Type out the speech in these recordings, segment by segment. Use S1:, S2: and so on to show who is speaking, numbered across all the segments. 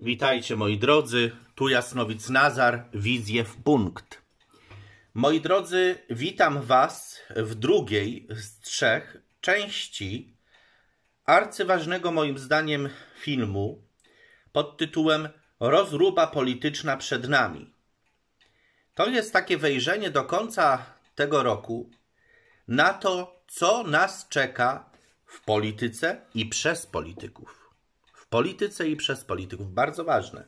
S1: Witajcie moi drodzy, tu Jasnowic Nazar, wizje w punkt. Moi drodzy, witam Was w drugiej z trzech części arcyważnego moim zdaniem filmu pod tytułem Rozruba polityczna przed nami. To jest takie wejrzenie do końca tego roku na to, co nas czeka w polityce i przez polityków polityce i przez polityków. Bardzo ważne.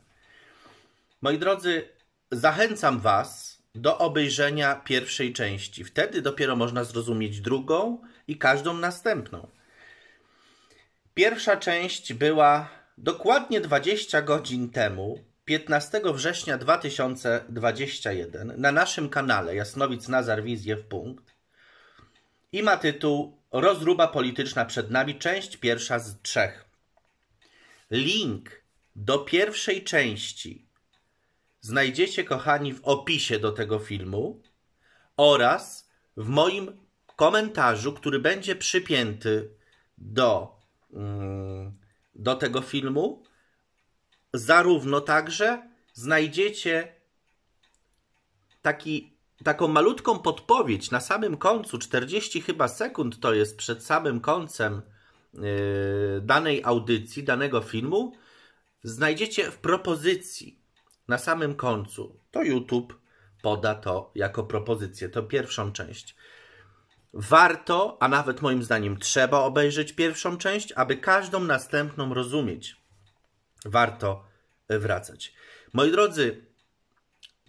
S1: Moi drodzy, zachęcam Was do obejrzenia pierwszej części. Wtedy dopiero można zrozumieć drugą i każdą następną. Pierwsza część była dokładnie 20 godzin temu, 15 września 2021, na naszym kanale Jasnowic Nazar Wizję w Punkt i ma tytuł Rozruba polityczna przed nami, część pierwsza z trzech. Link do pierwszej części znajdziecie, kochani, w opisie do tego filmu oraz w moim komentarzu, który będzie przypięty do, mm, do tego filmu. Zarówno także znajdziecie taki, taką malutką podpowiedź na samym końcu, 40 chyba sekund to jest przed samym końcem Y, danej audycji, danego filmu, znajdziecie w propozycji na samym końcu. To YouTube poda to jako propozycję, to pierwszą część. Warto, a nawet moim zdaniem trzeba obejrzeć pierwszą część, aby każdą następną rozumieć. Warto wracać. Moi drodzy,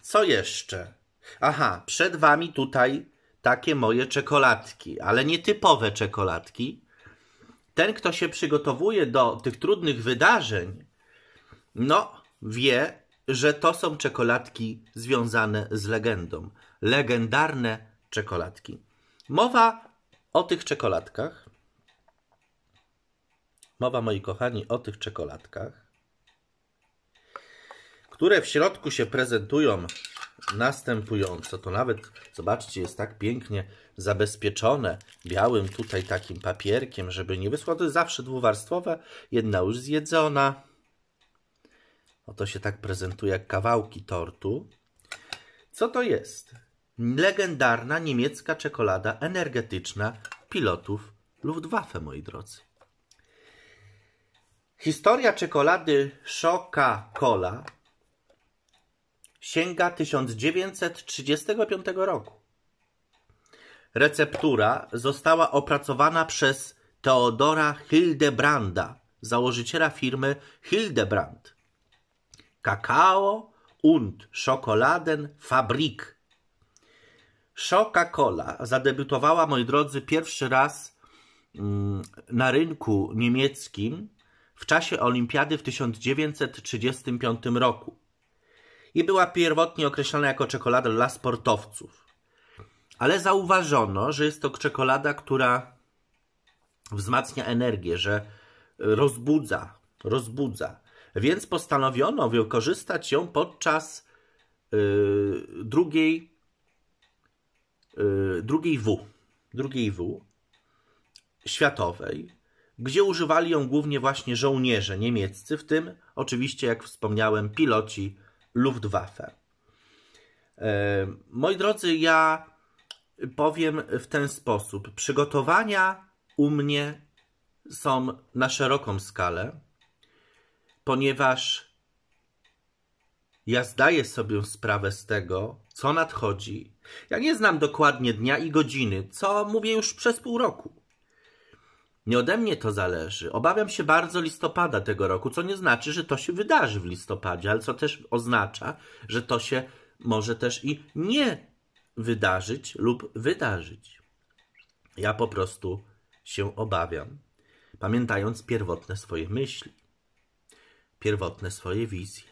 S1: co jeszcze? Aha, przed Wami tutaj takie moje czekoladki, ale nietypowe czekoladki ten, kto się przygotowuje do tych trudnych wydarzeń, no wie, że to są czekoladki związane z legendą. Legendarne czekoladki. Mowa o tych czekoladkach. Mowa, moi kochani, o tych czekoladkach, które w środku się prezentują następująco. To nawet, zobaczcie, jest tak pięknie zabezpieczone białym tutaj takim papierkiem, żeby nie wyschło. To jest zawsze dwuwarstwowe, jedna już zjedzona. Oto się tak prezentuje jak kawałki tortu. Co to jest? Legendarna niemiecka czekolada energetyczna pilotów Luftwaffe, moi drodzy. Historia czekolady Szoka Cola sięga 1935 roku. Receptura została opracowana przez Teodora Hildebranda, założyciela firmy Hildebrand. Kakao und Schokoladen Fabrik. Coca-Cola zadebiutowała, moi drodzy, pierwszy raz mm, na rynku niemieckim w czasie olimpiady w 1935 roku i była pierwotnie określana jako czekolada dla sportowców. Ale zauważono, że jest to czekolada, która wzmacnia energię, że rozbudza, rozbudza. Więc postanowiono wykorzystać ją podczas yy, drugiej, yy, drugiej W, drugiej W światowej, gdzie używali ją głównie właśnie żołnierze niemieccy, w tym oczywiście, jak wspomniałem, piloci Luftwaffe. E, moi drodzy, ja powiem w ten sposób. Przygotowania u mnie są na szeroką skalę, ponieważ ja zdaję sobie sprawę z tego, co nadchodzi. Ja nie znam dokładnie dnia i godziny, co mówię już przez pół roku. Nie ode mnie to zależy. Obawiam się bardzo listopada tego roku, co nie znaczy, że to się wydarzy w listopadzie, ale co też oznacza, że to się może też i nie wydarzyć lub wydarzyć. Ja po prostu się obawiam, pamiętając pierwotne swoje myśli, pierwotne swoje wizje.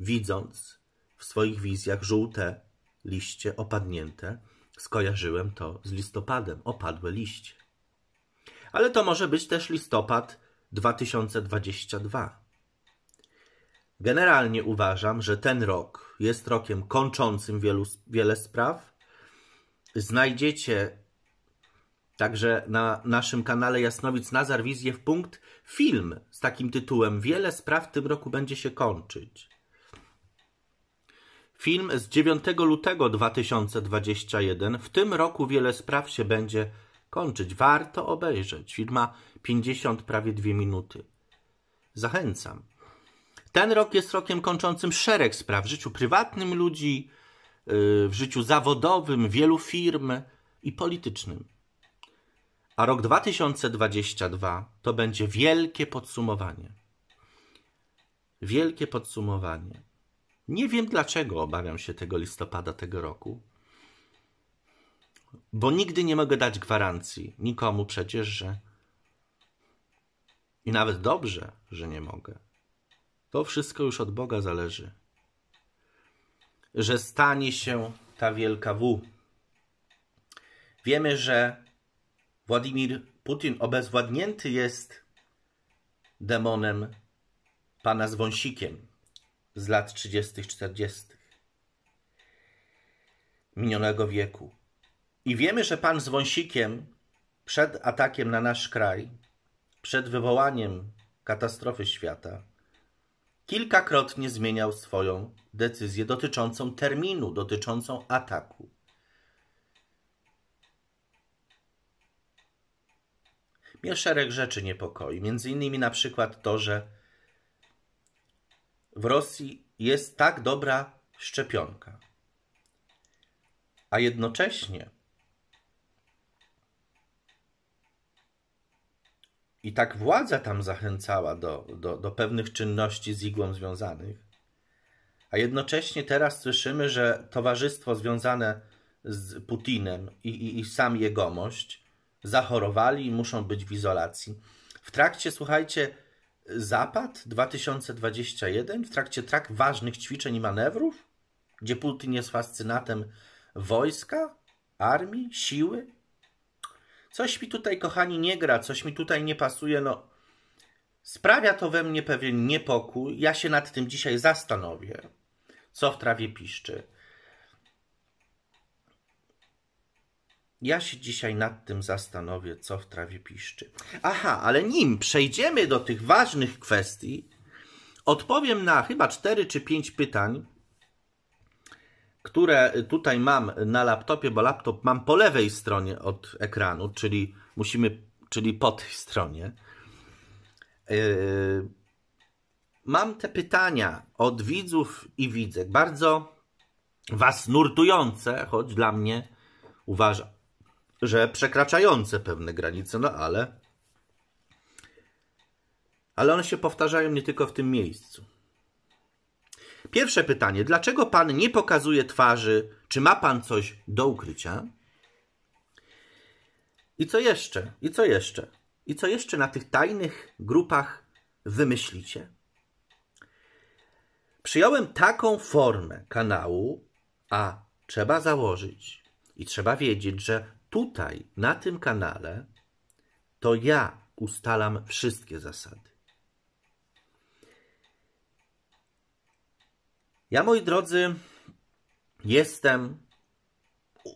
S1: Widząc w swoich wizjach żółte liście opadnięte, skojarzyłem to z listopadem, opadłe liście ale to może być też listopad 2022. Generalnie uważam, że ten rok jest rokiem kończącym wielu, wiele spraw. Znajdziecie także na naszym kanale Jasnowic Nazar Wizję w punkt film z takim tytułem Wiele spraw w tym roku będzie się kończyć. Film z 9 lutego 2021. W tym roku wiele spraw się będzie kończyć kończyć. Warto obejrzeć. Film ma 50, prawie 2 minuty. Zachęcam. Ten rok jest rokiem kończącym szereg spraw w życiu prywatnym ludzi, y, w życiu zawodowym wielu firm i politycznym. A rok 2022 to będzie wielkie podsumowanie. Wielkie podsumowanie. Nie wiem dlaczego obawiam się tego listopada tego roku. Bo nigdy nie mogę dać gwarancji nikomu przecież, że. I nawet dobrze, że nie mogę. To wszystko już od Boga zależy. Że stanie się ta wielka W. Wiemy, że Władimir Putin obezwładnięty jest demonem pana z wąsikiem z lat 30., 40. minionego wieku. I wiemy, że pan z wąsikiem przed atakiem na nasz kraj, przed wywołaniem katastrofy świata, kilkakrotnie zmieniał swoją decyzję dotyczącą terminu, dotyczącą ataku. Mnie szereg rzeczy niepokoi, między innymi na przykład to, że w Rosji jest tak dobra szczepionka, a jednocześnie I tak władza tam zachęcała do, do, do pewnych czynności z igłą związanych. A jednocześnie teraz słyszymy, że towarzystwo związane z Putinem i, i, i sam jegomość zachorowali i muszą być w izolacji. W trakcie, słuchajcie, Zapad 2021, w trakcie tak ważnych ćwiczeń i manewrów, gdzie Putin jest fascynatem wojska, armii, siły, Coś mi tutaj, kochani, nie gra, coś mi tutaj nie pasuje, no. Sprawia to we mnie pewien niepokój. Ja się nad tym dzisiaj zastanowię, co w trawie piszczy. Ja się dzisiaj nad tym zastanowię, co w trawie piszczy. Aha, ale nim przejdziemy do tych ważnych kwestii, odpowiem na chyba 4 czy 5 pytań, które tutaj mam na laptopie, bo laptop mam po lewej stronie od ekranu, czyli musimy, czyli po tej stronie. E, mam te pytania od widzów i widzek, bardzo was nurtujące, choć dla mnie uważam, że przekraczające pewne granice, no ale ale one się powtarzają nie tylko w tym miejscu. Pierwsze pytanie: dlaczego pan nie pokazuje twarzy? Czy ma pan coś do ukrycia? I co jeszcze? I co jeszcze? I co jeszcze na tych tajnych grupach wymyślicie? Przyjąłem taką formę kanału, a trzeba założyć i trzeba wiedzieć, że tutaj, na tym kanale, to ja ustalam wszystkie zasady. Ja, moi drodzy, jestem,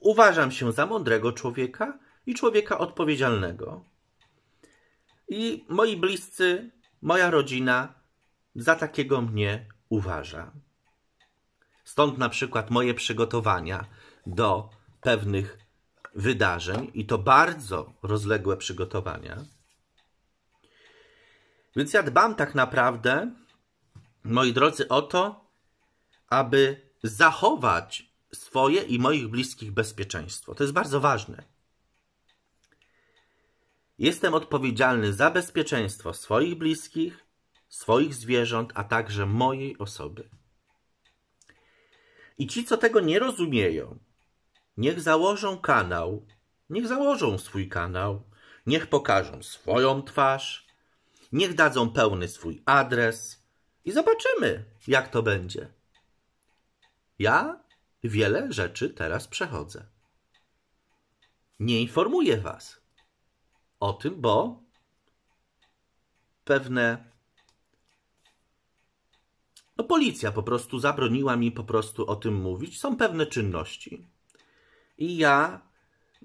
S1: uważam się za mądrego człowieka i człowieka odpowiedzialnego. I moi bliscy, moja rodzina za takiego mnie uważa. Stąd na przykład moje przygotowania do pewnych wydarzeń i to bardzo rozległe przygotowania. Więc ja dbam tak naprawdę, moi drodzy, o to, aby zachować swoje i moich bliskich bezpieczeństwo. To jest bardzo ważne. Jestem odpowiedzialny za bezpieczeństwo swoich bliskich, swoich zwierząt, a także mojej osoby. I ci, co tego nie rozumieją, niech założą kanał, niech założą swój kanał, niech pokażą swoją twarz, niech dadzą pełny swój adres i zobaczymy, jak to będzie. Ja wiele rzeczy teraz przechodzę. Nie informuję Was o tym, bo pewne. No, policja po prostu zabroniła mi po prostu o tym mówić. Są pewne czynności. I ja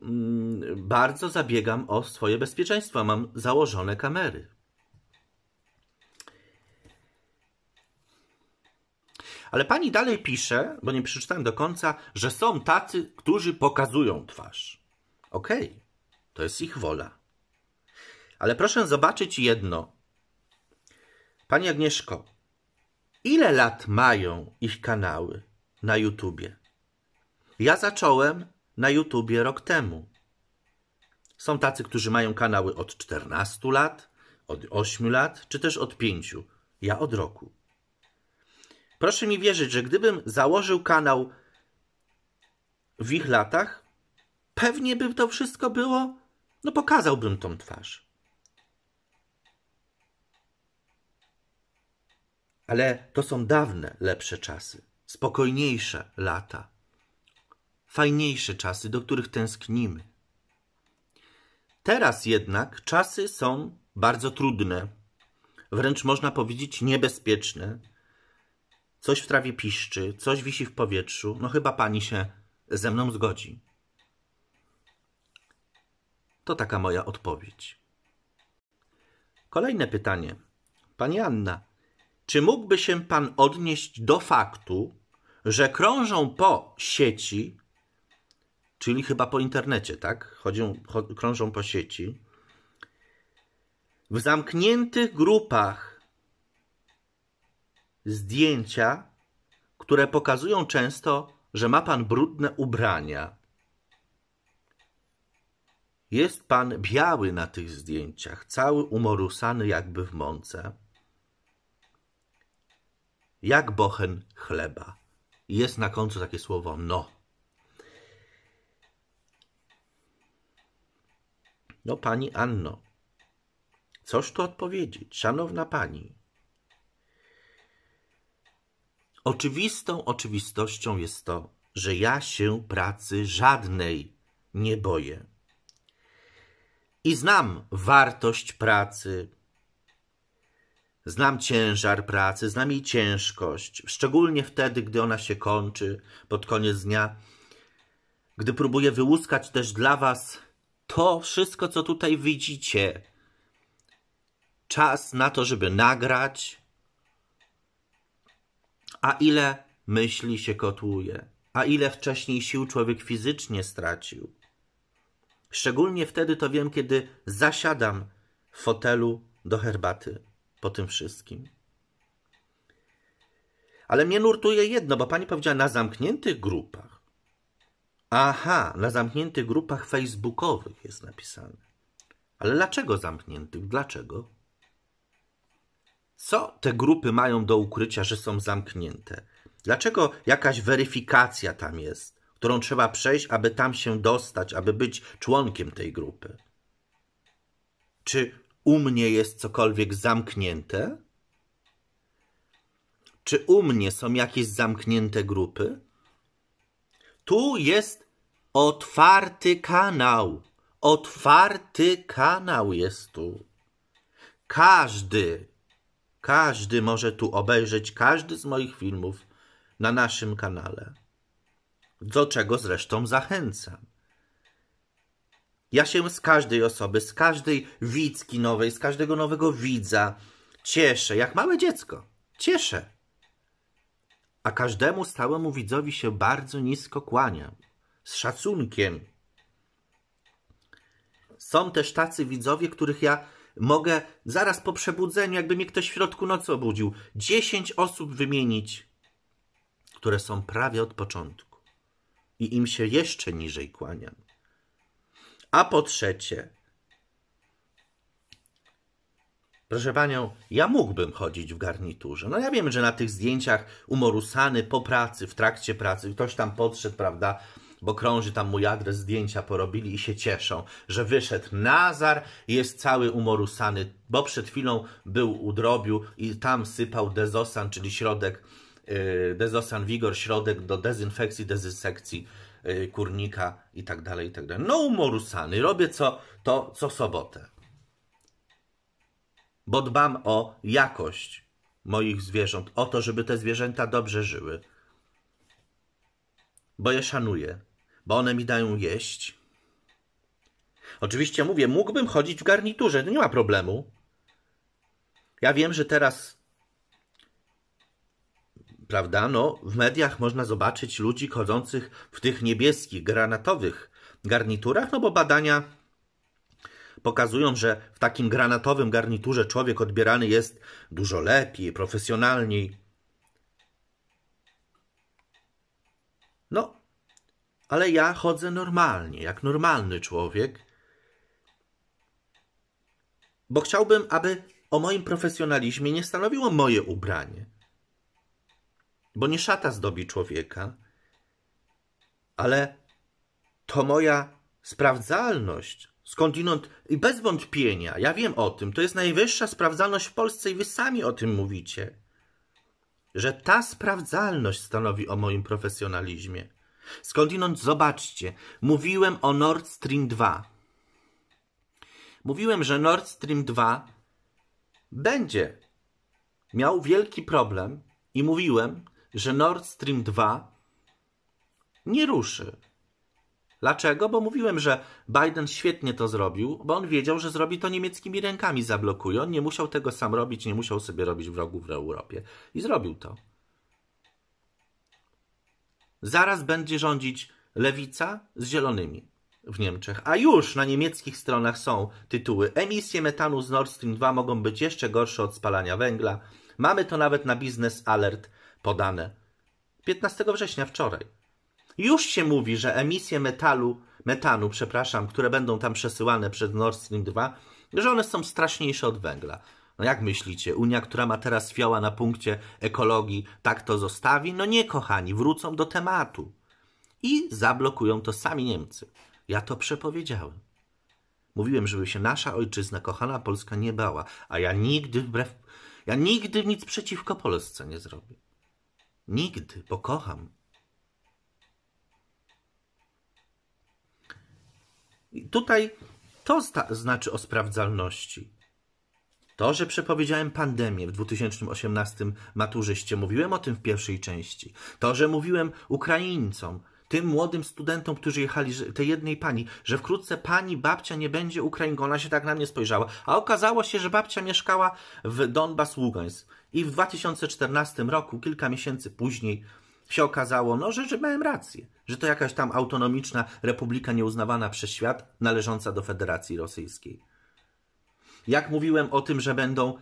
S1: mm, bardzo zabiegam o swoje bezpieczeństwo. Mam założone kamery. Ale pani dalej pisze, bo nie przeczytałem do końca, że są tacy, którzy pokazują twarz. Okej, okay. to jest ich wola. Ale proszę zobaczyć jedno. Pani Agnieszko, ile lat mają ich kanały na YouTubie? Ja zacząłem na YouTubie rok temu. Są tacy, którzy mają kanały od 14 lat, od 8 lat, czy też od 5. Ja od roku. Proszę mi wierzyć, że gdybym założył kanał w ich latach, pewnie by to wszystko było, no pokazałbym tą twarz. Ale to są dawne, lepsze czasy, spokojniejsze lata, fajniejsze czasy, do których tęsknimy. Teraz jednak czasy są bardzo trudne, wręcz można powiedzieć niebezpieczne, Coś w trawie piszczy, coś wisi w powietrzu. No chyba pani się ze mną zgodzi. To taka moja odpowiedź. Kolejne pytanie. Pani Anna, czy mógłby się pan odnieść do faktu, że krążą po sieci, czyli chyba po internecie, tak? Chodzą, krążą po sieci, w zamkniętych grupach zdjęcia, które pokazują często, że ma pan brudne ubrania. Jest pan biały na tych zdjęciach, cały umorusany jakby w mące. Jak bochen chleba. I jest na końcu takie słowo no. No pani Anno, coż tu odpowiedzieć, szanowna pani? Oczywistą oczywistością jest to, że ja się pracy żadnej nie boję. I znam wartość pracy, znam ciężar pracy, znam jej ciężkość, szczególnie wtedy, gdy ona się kończy pod koniec dnia, gdy próbuję wyłuskać też dla Was to wszystko, co tutaj widzicie. Czas na to, żeby nagrać, a ile myśli się kotłuje, a ile wcześniej sił człowiek fizycznie stracił. Szczególnie wtedy to wiem, kiedy zasiadam w fotelu do herbaty po tym wszystkim. Ale mnie nurtuje jedno, bo pani powiedziała na zamkniętych grupach. Aha, na zamkniętych grupach facebookowych jest napisane. Ale dlaczego zamkniętych? Dlaczego? Co te grupy mają do ukrycia, że są zamknięte? Dlaczego jakaś weryfikacja tam jest, którą trzeba przejść, aby tam się dostać, aby być członkiem tej grupy? Czy u mnie jest cokolwiek zamknięte? Czy u mnie są jakieś zamknięte grupy? Tu jest otwarty kanał. Otwarty kanał jest tu. Każdy każdy może tu obejrzeć każdy z moich filmów na naszym kanale. Do czego zresztą zachęcam. Ja się z każdej osoby, z każdej widzki nowej, z każdego nowego widza cieszę, jak małe dziecko. Cieszę. A każdemu stałemu widzowi się bardzo nisko kłaniam. Z szacunkiem. Są też tacy widzowie, których ja Mogę zaraz po przebudzeniu, jakby mnie ktoś w środku nocy obudził, 10 osób wymienić, które są prawie od początku. I im się jeszcze niżej kłaniam. A po trzecie, Proszę panią, ja mógłbym chodzić w garniturze. No ja wiem, że na tych zdjęciach umorusany po pracy, w trakcie pracy, ktoś tam podszedł, prawda, bo krąży tam mój adres, zdjęcia porobili i się cieszą, że wyszedł Nazar i jest cały umorusany, bo przed chwilą był u drobiu i tam sypał dezosan, czyli środek, y, dezosan wigor, środek do dezynfekcji, dezysekcji y, kurnika i tak dalej, i tak dalej. No umorusany, robię co, to co sobotę. Bo dbam o jakość moich zwierząt, o to, żeby te zwierzęta dobrze żyły bo je szanuję bo one mi dają jeść. Oczywiście mówię, mógłbym chodzić w garniturze, to nie ma problemu. Ja wiem, że teraz, prawda, no, w mediach można zobaczyć ludzi chodzących w tych niebieskich, granatowych garniturach, no bo badania pokazują, że w takim granatowym garniturze człowiek odbierany jest dużo lepiej, profesjonalniej. ale ja chodzę normalnie, jak normalny człowiek, bo chciałbym, aby o moim profesjonalizmie nie stanowiło moje ubranie. Bo nie szata zdobi człowieka, ale to moja sprawdzalność, skądinąd i bez wątpienia, ja wiem o tym, to jest najwyższa sprawdzalność w Polsce i wy sami o tym mówicie, że ta sprawdzalność stanowi o moim profesjonalizmie. Skądinąd zobaczcie, mówiłem o Nord Stream 2. Mówiłem, że Nord Stream 2 będzie miał wielki problem i mówiłem, że Nord Stream 2 nie ruszy. Dlaczego? Bo mówiłem, że Biden świetnie to zrobił, bo on wiedział, że zrobi to niemieckimi rękami, zablokuje. On nie musiał tego sam robić, nie musiał sobie robić wrogów w Europie. I zrobił to. Zaraz będzie rządzić lewica z zielonymi w Niemczech. A już na niemieckich stronach są tytuły. Emisje metanu z Nord Stream 2 mogą być jeszcze gorsze od spalania węgla. Mamy to nawet na Business Alert podane. 15 września wczoraj. Już się mówi, że emisje metalu, metanu, przepraszam, które będą tam przesyłane przez Nord Stream 2, że one są straszniejsze od węgla. No jak myślicie, Unia, która ma teraz fioła na punkcie ekologii, tak to zostawi? No nie, kochani, wrócą do tematu. I zablokują to sami Niemcy. Ja to przepowiedziałem. Mówiłem, żeby się nasza ojczyzna, kochana Polska, nie bała, a ja nigdy wbrew. Ja nigdy nic przeciwko Polsce nie zrobię. Nigdy, bo kocham. I tutaj to znaczy o sprawdzalności. To, że przepowiedziałem pandemię w 2018 maturzyście, mówiłem o tym w pierwszej części. To, że mówiłem Ukraińcom, tym młodym studentom, którzy jechali, tej jednej pani, że wkrótce pani babcia nie będzie ukraińką. ona się tak na mnie spojrzała. A okazało się, że babcia mieszkała w Donbas Ługańsk. I w 2014 roku, kilka miesięcy później, się okazało, no, że, że miałem rację, że to jakaś tam autonomiczna republika nieuznawana przez świat, należąca do Federacji Rosyjskiej. Jak mówiłem o tym, że będą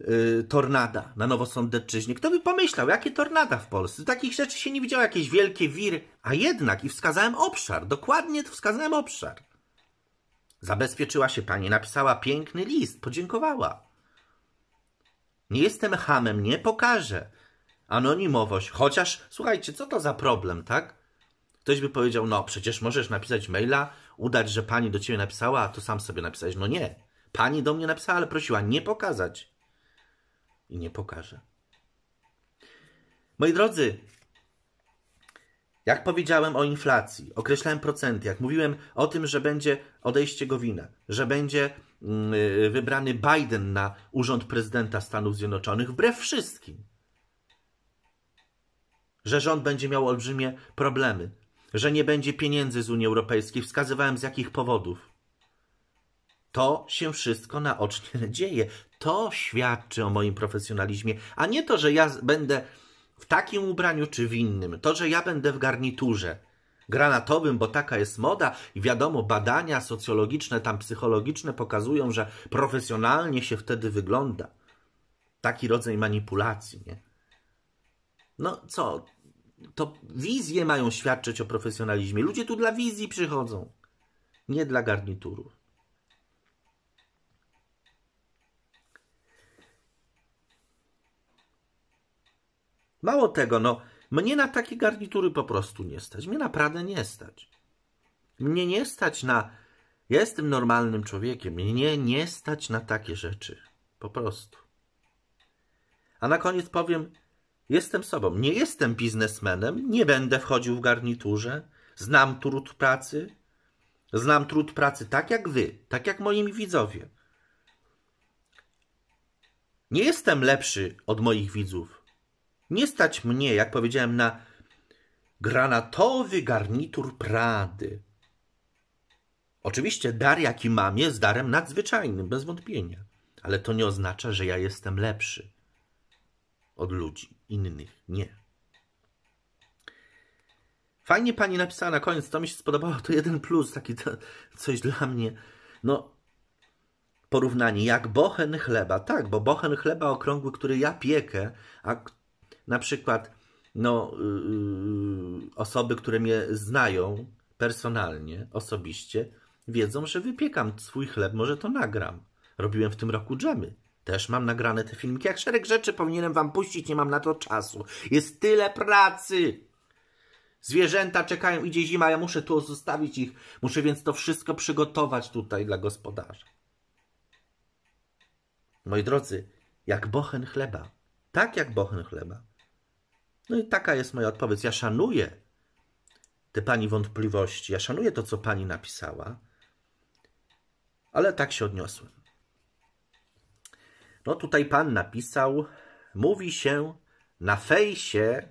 S1: yy, tornada na Nowosądecczyźnie, kto by pomyślał, jakie tornada w Polsce? Takich rzeczy się nie widziało, jakieś wielkie wiry, a jednak i wskazałem obszar, dokładnie wskazałem obszar. Zabezpieczyła się pani, napisała piękny list, podziękowała. Nie jestem hamem, nie pokażę. Anonimowość, chociaż słuchajcie, co to za problem, tak? Ktoś by powiedział, no przecież możesz napisać maila, udać, że pani do ciebie napisała, a to sam sobie napisałeś. No nie. Pani do mnie napisała, ale prosiła nie pokazać. I nie pokażę. Moi drodzy, jak powiedziałem o inflacji, określałem procenty, jak mówiłem o tym, że będzie odejście Gowina, że będzie mm, y, wybrany Biden na urząd prezydenta Stanów Zjednoczonych, wbrew wszystkim, że rząd będzie miał olbrzymie problemy, że nie będzie pieniędzy z Unii Europejskiej, wskazywałem z jakich powodów. To się wszystko naocznie dzieje. To świadczy o moim profesjonalizmie, a nie to, że ja będę w takim ubraniu czy w innym. To, że ja będę w garniturze granatowym, bo taka jest moda i wiadomo, badania socjologiczne, tam psychologiczne pokazują, że profesjonalnie się wtedy wygląda. Taki rodzaj manipulacji, nie? No co? To wizje mają świadczyć o profesjonalizmie. Ludzie tu dla wizji przychodzą, nie dla garniturów. Mało tego, no, mnie na takie garnitury po prostu nie stać. Mnie naprawdę nie stać. Mnie nie stać na. Ja jestem normalnym człowiekiem. Mnie nie stać na takie rzeczy. Po prostu. A na koniec powiem: jestem sobą. Nie jestem biznesmenem. Nie będę wchodził w garniturze. Znam trud pracy. Znam trud pracy tak jak wy, tak jak moi widzowie. Nie jestem lepszy od moich widzów. Nie stać mnie, jak powiedziałem, na granatowy garnitur Prady. Oczywiście dar, jaki mam, jest darem nadzwyczajnym, bez wątpienia, ale to nie oznacza, że ja jestem lepszy od ludzi innych. Nie. Fajnie pani napisała na koniec, to mi się spodobało, to jeden plus, taki to, coś dla mnie. No, porównanie, jak bochen chleba. Tak, bo bochen chleba okrągły, który ja piekę, a na przykład no, yy, osoby, które mnie znają personalnie, osobiście, wiedzą, że wypiekam swój chleb, może to nagram. Robiłem w tym roku dżemy. Też mam nagrane te filmiki, jak szereg rzeczy powinienem wam puścić, nie mam na to czasu. Jest tyle pracy! Zwierzęta czekają, idzie zima, ja muszę tu zostawić ich, muszę więc to wszystko przygotować tutaj dla gospodarza. Moi drodzy, jak bochen chleba, tak jak bochen chleba, no i taka jest moja odpowiedź. Ja szanuję te pani wątpliwości, ja szanuję to, co pani napisała, ale tak się odniosłem. No tutaj pan napisał, mówi się na fejsie,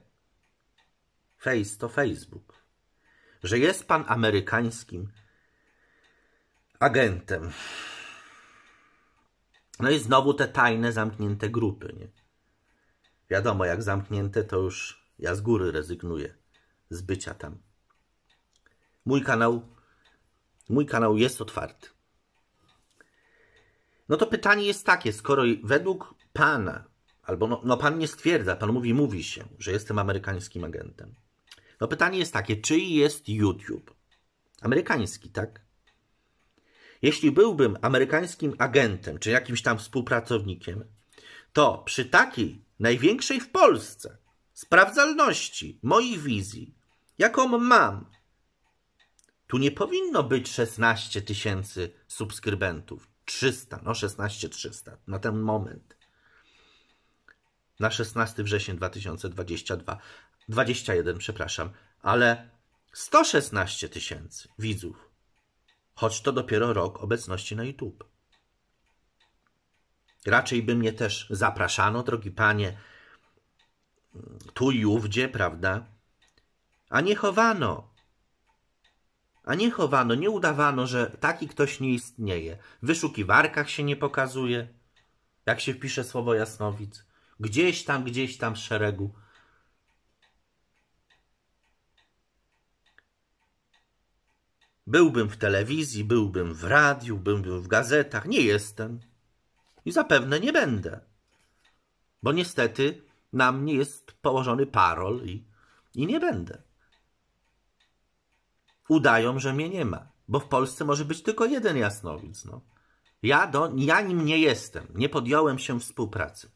S1: face to Facebook, że jest pan amerykańskim agentem. No i znowu te tajne, zamknięte grupy. Nie? Wiadomo, jak zamknięte, to już ja z góry rezygnuję z bycia tam. Mój kanał, mój kanał jest otwarty. No to pytanie jest takie, skoro według Pana, albo no, no Pan nie stwierdza, Pan mówi, mówi się, że jestem amerykańskim agentem. No pytanie jest takie, czy jest YouTube? Amerykański, tak? Jeśli byłbym amerykańskim agentem, czy jakimś tam współpracownikiem, to przy takiej największej w Polsce, sprawdzalności moich wizji, jaką mam, tu nie powinno być 16 tysięcy subskrybentów. 300, no 16 300 na ten moment. Na 16 września 2022, 21, przepraszam, ale 116 tysięcy widzów. Choć to dopiero rok obecności na YouTube. Raczej by mnie też zapraszano, drogi panie, tu i ówdzie, prawda? A nie chowano. A nie chowano, nie udawano, że taki ktoś nie istnieje. W wyszukiwarkach się nie pokazuje, jak się wpisze słowo jasnowic. Gdzieś tam, gdzieś tam w szeregu. Byłbym w telewizji, byłbym w radiu, byłbym w gazetach. Nie jestem. I zapewne nie będę. Bo niestety na mnie jest położony parol i, i nie będę. Udają, że mnie nie ma, bo w Polsce może być tylko jeden jasnowidz. No. Ja, do, ja nim nie jestem, nie podjąłem się współpracy.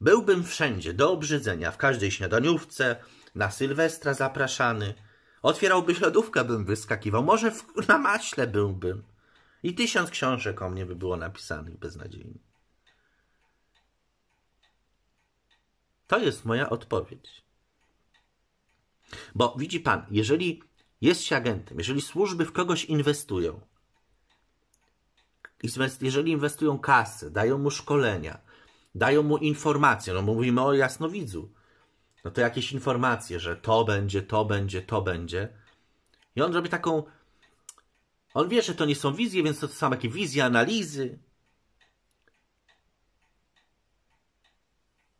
S1: Byłbym wszędzie, do obrzydzenia, w każdej śniadaniówce, na Sylwestra zapraszany. Otwierałby lodówkę, bym wyskakiwał, może w, na maśle byłbym. I tysiąc książek o mnie by było napisanych beznadziejnie. To jest moja odpowiedź. Bo widzi pan, jeżeli jest się agentem, jeżeli służby w kogoś inwestują, jeżeli inwestują kasę, dają mu szkolenia, dają mu informacje, no mówimy o jasnowidzu, no to jakieś informacje, że to będzie, to będzie, to będzie. I on robi taką on wie, że to nie są wizje, więc to, są takie wizje, analizy.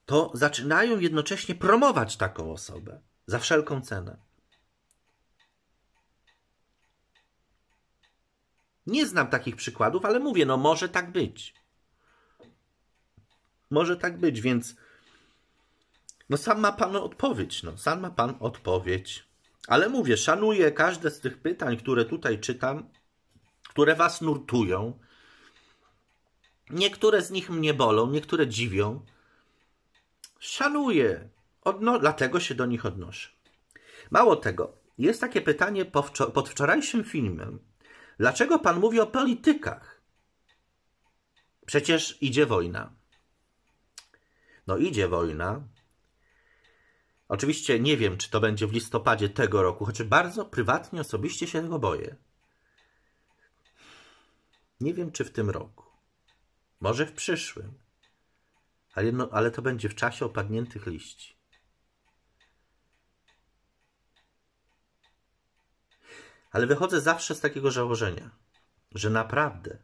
S1: To zaczynają jednocześnie promować taką osobę za wszelką cenę. Nie znam takich przykładów, ale mówię, no może tak być. Może tak być, więc no sam ma pan odpowiedź, no sam ma pan odpowiedź. Ale mówię, szanuję każde z tych pytań, które tutaj czytam które was nurtują. Niektóre z nich mnie bolą, niektóre dziwią. Szanuję, Odno dlatego się do nich odnoszę. Mało tego, jest takie pytanie po wczor pod wczorajszym filmem. Dlaczego pan mówi o politykach? Przecież idzie wojna. No idzie wojna. Oczywiście nie wiem, czy to będzie w listopadzie tego roku, choć bardzo prywatnie, osobiście się tego boję. Nie wiem, czy w tym roku. Może w przyszłym. Ale, no, ale to będzie w czasie opadniętych liści. Ale wychodzę zawsze z takiego założenia, że naprawdę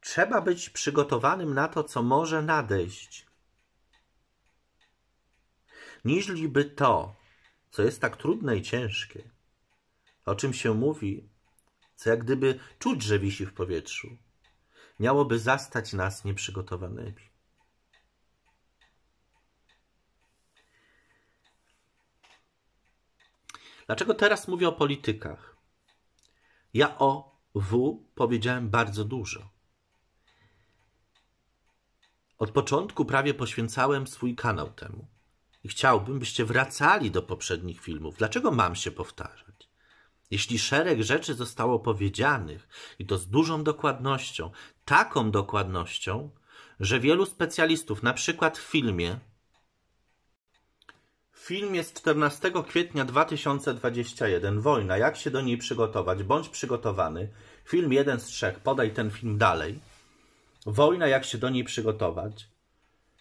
S1: trzeba być przygotowanym na to, co może nadejść niżliby to, co jest tak trudne i ciężkie, o czym się mówi, co jak gdyby czuć, że wisi w powietrzu, miałoby zastać nas nieprzygotowanymi. Dlaczego teraz mówię o politykach? Ja o W powiedziałem bardzo dużo. Od początku prawie poświęcałem swój kanał temu. I chciałbym, byście wracali do poprzednich filmów. Dlaczego mam się powtarzać? Jeśli szereg rzeczy zostało powiedzianych i to z dużą dokładnością, taką dokładnością, że wielu specjalistów, na przykład w filmie, Film jest 14 kwietnia 2021. Wojna. Jak się do niej przygotować? Bądź przygotowany. Film jeden z trzech. Podaj ten film dalej. Wojna. Jak się do niej przygotować?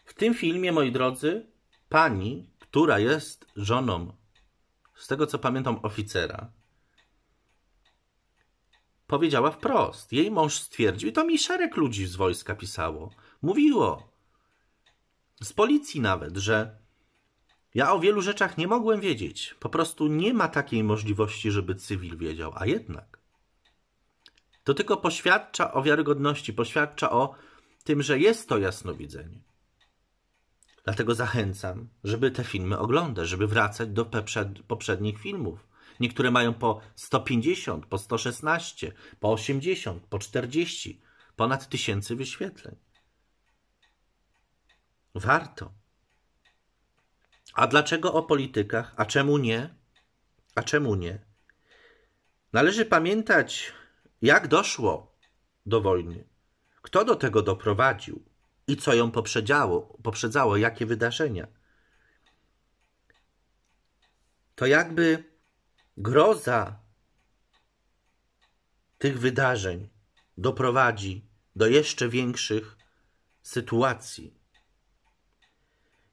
S1: W tym filmie, moi drodzy, pani, która jest żoną, z tego co pamiętam, oficera, powiedziała wprost. Jej mąż stwierdził, i to mi szereg ludzi z wojska pisało, mówiło, z policji nawet, że ja o wielu rzeczach nie mogłem wiedzieć. Po prostu nie ma takiej możliwości, żeby cywil wiedział, a jednak. To tylko poświadcza o wiarygodności, poświadcza o tym, że jest to jasnowidzenie. Dlatego zachęcam, żeby te filmy oglądać, żeby wracać do poprzednich filmów. Niektóre mają po 150, po 116, po 80, po 40, ponad tysięcy wyświetleń. Warto. A dlaczego o politykach? A czemu nie? A czemu nie? Należy pamiętać, jak doszło do wojny, kto do tego doprowadził i co ją poprzedzało, poprzedzało jakie wydarzenia. To jakby groza tych wydarzeń doprowadzi do jeszcze większych sytuacji.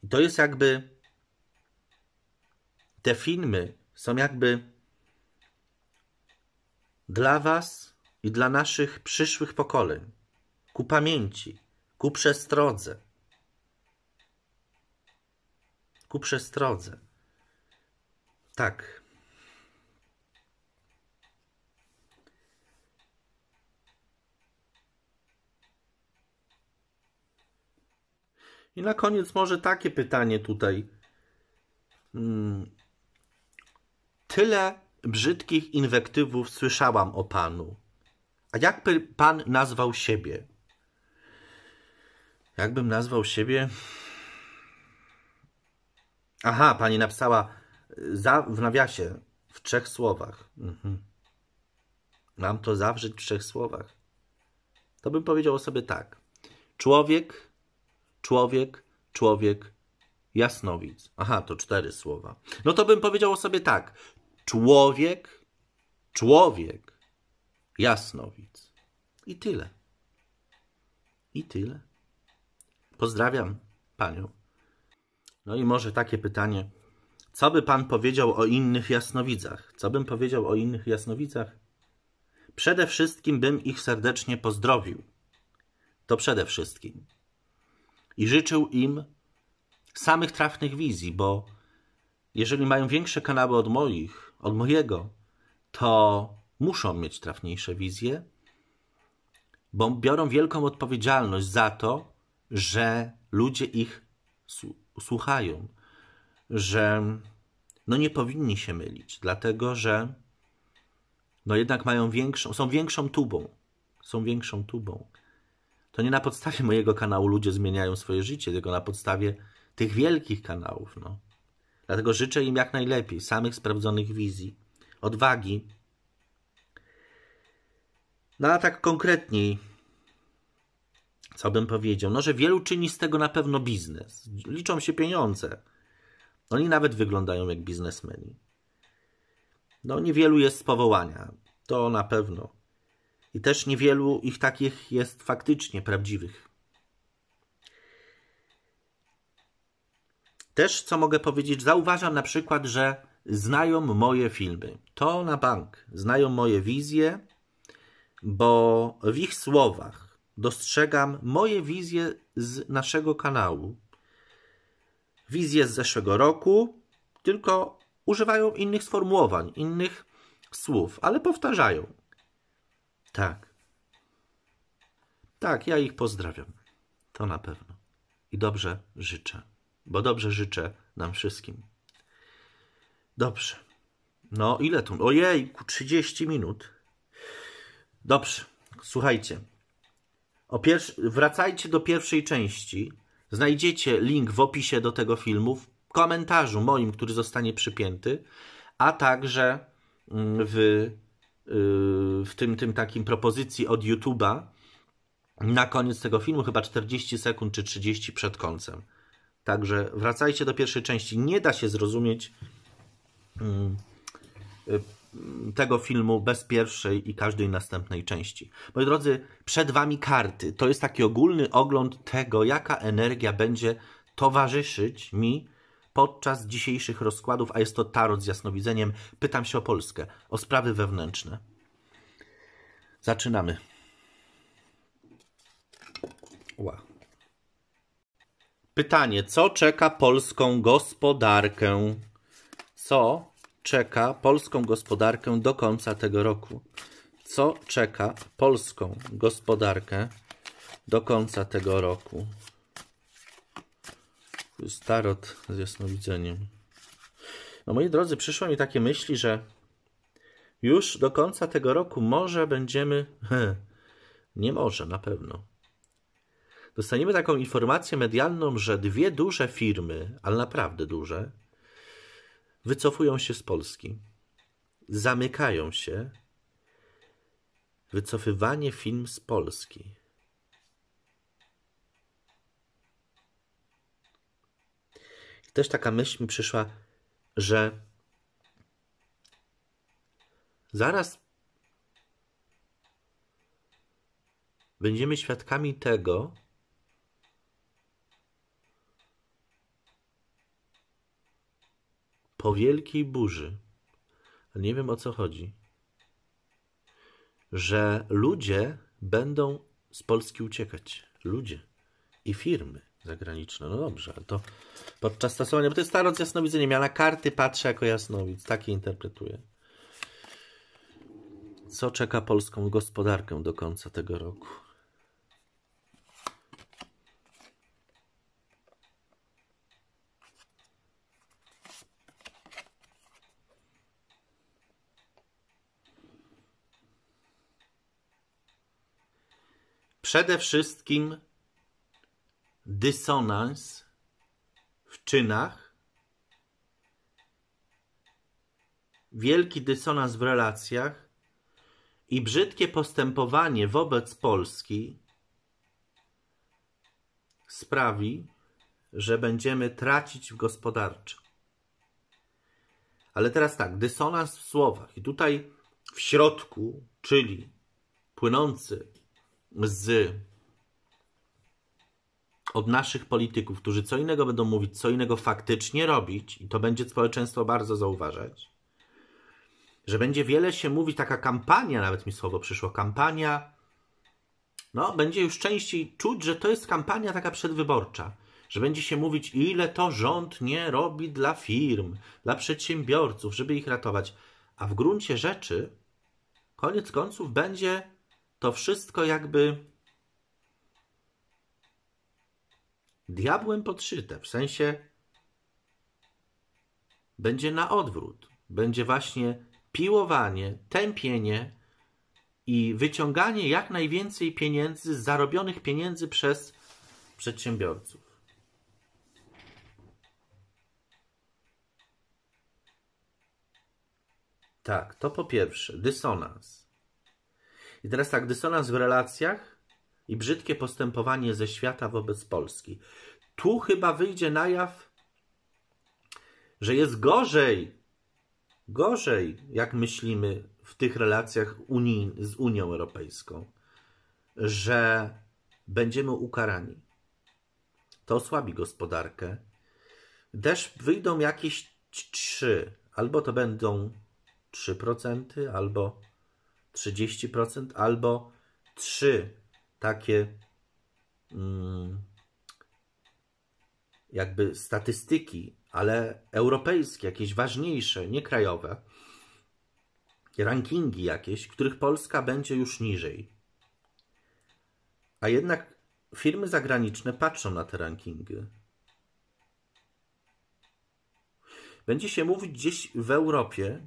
S1: I to jest jakby. Te filmy są jakby dla Was i dla naszych przyszłych pokoleń ku pamięci ku przestrodze. Ku przestrodze. Tak. I na koniec może takie pytanie tutaj. Hmm. Tyle brzydkich inwektywów słyszałam o panu. A jak pan nazwał siebie? Jakbym nazwał siebie. Aha, pani napisała y, za, w nawiasie, w trzech słowach. Mhm. Mam to zawrzeć w trzech słowach. To bym powiedział o sobie tak. Człowiek, człowiek, człowiek, jasnowic. Aha, to cztery słowa. No to bym powiedział o sobie tak. Człowiek, człowiek, jasnowic. I tyle. I tyle. Pozdrawiam panią. No i może takie pytanie. Co by pan powiedział o innych jasnowidzach? Co bym powiedział o innych jasnowidzach? Przede wszystkim bym ich serdecznie pozdrowił. To przede wszystkim. I życzył im samych trafnych wizji, bo jeżeli mają większe kanały od moich, od mojego, to muszą mieć trafniejsze wizje, bo biorą wielką odpowiedzialność za to, że ludzie ich słuchają, że no nie powinni się mylić, dlatego że no jednak mają większą, są większą tubą. Są większą tubą. To nie na podstawie mojego kanału ludzie zmieniają swoje życie, tylko na podstawie tych wielkich kanałów. No. Dlatego życzę im jak najlepiej, samych sprawdzonych wizji, odwagi. No a tak konkretniej, co bym powiedział, no że wielu czyni z tego na pewno biznes. Liczą się pieniądze. Oni nawet wyglądają jak biznesmeni. No niewielu jest z powołania, to na pewno. I też niewielu ich takich jest faktycznie prawdziwych. Też, co mogę powiedzieć, zauważam na przykład, że znają moje filmy. To na bank. Znają moje wizje, bo w ich słowach dostrzegam moje wizje z naszego kanału. Wizje z zeszłego roku, tylko używają innych sformułowań, innych słów, ale powtarzają. Tak. Tak, ja ich pozdrawiam. To na pewno. I dobrze życzę, bo dobrze życzę nam wszystkim. Dobrze. No, ile tu? Ojej, 30 minut. Dobrze, słuchajcie wracajcie do pierwszej części. Znajdziecie link w opisie do tego filmu, w komentarzu moim, który zostanie przypięty, a także mm, w, y, w tym, tym takim propozycji od YouTube'a na koniec tego filmu, chyba 40 sekund czy 30 przed końcem. Także wracajcie do pierwszej części. Nie da się zrozumieć mm, y, tego filmu bez pierwszej i każdej następnej części. Moi drodzy, przed Wami karty. To jest taki ogólny ogląd tego, jaka energia będzie towarzyszyć mi podczas dzisiejszych rozkładów, a jest to tarot z jasnowidzeniem. Pytam się o Polskę, o sprawy wewnętrzne. Zaczynamy. Ła. Pytanie, co czeka polską gospodarkę? Co czeka polską gospodarkę do końca tego roku? Co czeka polską gospodarkę do końca tego roku? Starot z jasnowidzeniem. No moi drodzy, przyszło mi takie myśli, że już do końca tego roku może będziemy. Nie może, na pewno. Dostaniemy taką informację medialną, że dwie duże firmy, ale naprawdę duże, wycofują się z Polski, zamykają się. Wycofywanie film z Polski. I też taka myśl mi przyszła, że zaraz będziemy świadkami tego, Po wielkiej burzy. Nie wiem o co chodzi. Że ludzie będą z Polski uciekać. Ludzie i firmy zagraniczne. No dobrze, ale to podczas stosowania, bo to jest starość jasnowidzenia. Ja na karty patrzę jako jasnowidz, takie interpretuję. Co czeka polską gospodarkę do końca tego roku? przede wszystkim dysonans w czynach, wielki dysonans w relacjach i brzydkie postępowanie wobec Polski sprawi, że będziemy tracić w gospodarczo. Ale teraz tak, dysonans w słowach. I tutaj w środku, czyli płynący z od naszych polityków, którzy co innego będą mówić, co innego faktycznie robić, i to będzie społeczeństwo bardzo zauważać, że będzie wiele się mówić, taka kampania, nawet mi słowo przyszło, kampania, no, będzie już częściej czuć, że to jest kampania taka przedwyborcza, że będzie się mówić, ile to rząd nie robi dla firm, dla przedsiębiorców, żeby ich ratować, a w gruncie rzeczy, koniec końców, będzie to wszystko jakby diabłem podszyte, w sensie będzie na odwrót. Będzie właśnie piłowanie, tępienie i wyciąganie jak najwięcej pieniędzy, zarobionych pieniędzy przez przedsiębiorców. Tak, to po pierwsze, dysonans. I teraz tak, dysonans w relacjach i brzydkie postępowanie ze świata wobec Polski. Tu chyba wyjdzie na jaw, że jest gorzej, gorzej, jak myślimy w tych relacjach Unii, z Unią Europejską, że będziemy ukarani. To osłabi gospodarkę. Też wyjdą jakieś trzy, albo to będą 3%, albo 30% albo trzy takie mm, jakby statystyki, ale europejskie, jakieś ważniejsze, nie krajowe, rankingi jakieś, których Polska będzie już niżej. A jednak firmy zagraniczne patrzą na te rankingi. Będzie się mówić gdzieś w Europie,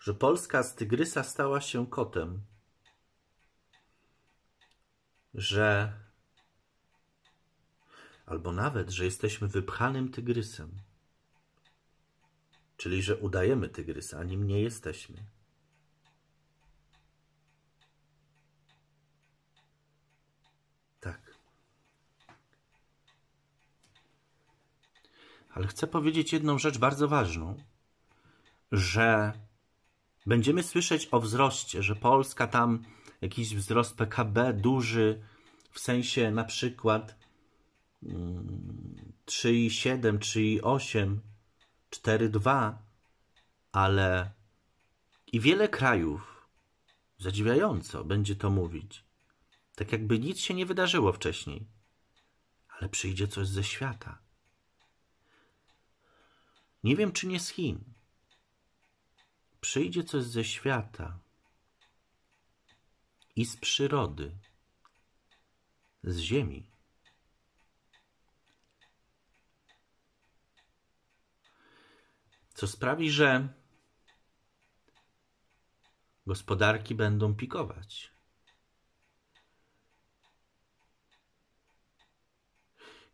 S1: że Polska z tygrysa stała się kotem, że albo nawet, że jesteśmy wypchanym tygrysem, czyli że udajemy tygrysa, a nim nie jesteśmy. Tak. Ale chcę powiedzieć jedną rzecz bardzo ważną, że Będziemy słyszeć o wzroście, że Polska tam jakiś wzrost PKB duży, w sensie na przykład 3,7, 3,8, 4,2, ale i wiele krajów zadziwiająco będzie to mówić. Tak jakby nic się nie wydarzyło wcześniej, ale przyjdzie coś ze świata. Nie wiem, czy nie z Chin przyjdzie coś ze świata i z przyrody, z ziemi. Co sprawi, że gospodarki będą pikować.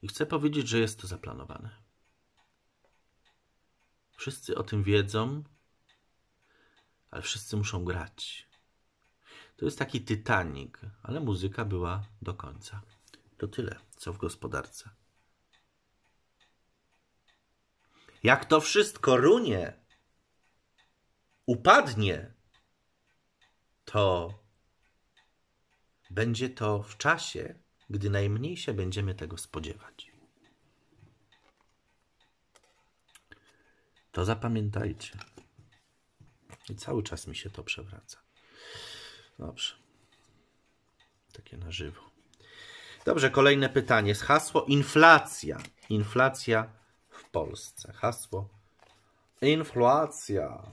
S1: I chcę powiedzieć, że jest to zaplanowane. Wszyscy o tym wiedzą, ale wszyscy muszą grać. To jest taki Titanic, ale muzyka była do końca. To tyle, co w gospodarce. Jak to wszystko runie, upadnie, to będzie to w czasie, gdy najmniej się będziemy tego spodziewać. To zapamiętajcie. I cały czas mi się to przewraca. Dobrze. Takie na żywo. Dobrze, kolejne pytanie. hasło inflacja. Inflacja w Polsce. Hasło inflacja.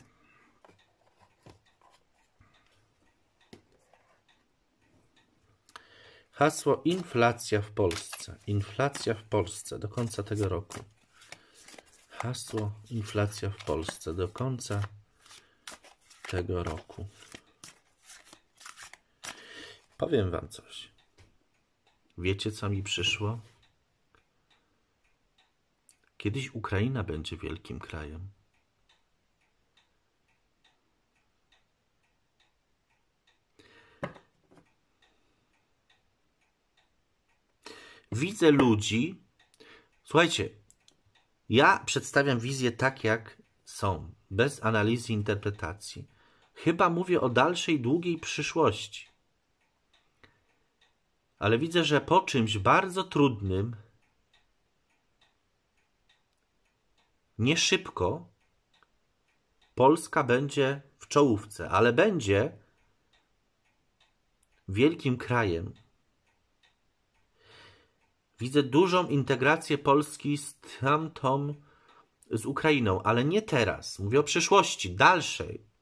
S1: Hasło inflacja w Polsce. Inflacja w Polsce do końca tego roku. Hasło inflacja w Polsce do końca tego roku. Powiem Wam coś. Wiecie, co mi przyszło? Kiedyś Ukraina będzie wielkim krajem. Widzę ludzi. Słuchajcie, ja przedstawiam wizje tak, jak są, bez analizy interpretacji. Chyba mówię o dalszej, długiej przyszłości. Ale widzę, że po czymś bardzo trudnym, nie szybko, Polska będzie w czołówce, ale będzie wielkim krajem. Widzę dużą integrację Polski z tamtą, z Ukrainą, ale nie teraz. Mówię o przyszłości, dalszej.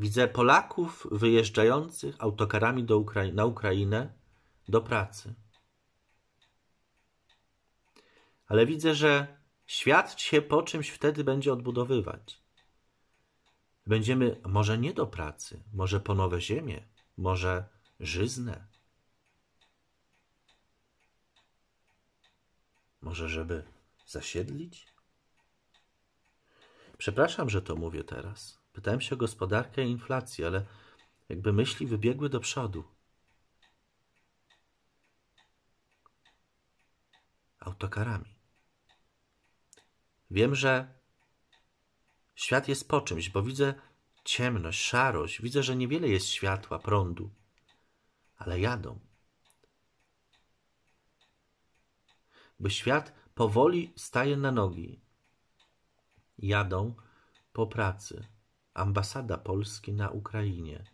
S1: Widzę Polaków wyjeżdżających autokarami do na Ukrainę do pracy. Ale widzę, że świat się po czymś wtedy będzie odbudowywać. Będziemy może nie do pracy, może po nowe ziemie, może żyznę. Może, żeby zasiedlić? Przepraszam, że to mówię teraz. Pytałem się o gospodarkę i inflację, ale jakby myśli wybiegły do przodu. Autokarami. Wiem, że świat jest po czymś, bo widzę ciemność, szarość, widzę, że niewiele jest światła, prądu, ale jadą. By świat powoli staje na nogi. Jadą po pracy. Ambasada Polski na Ukrainie.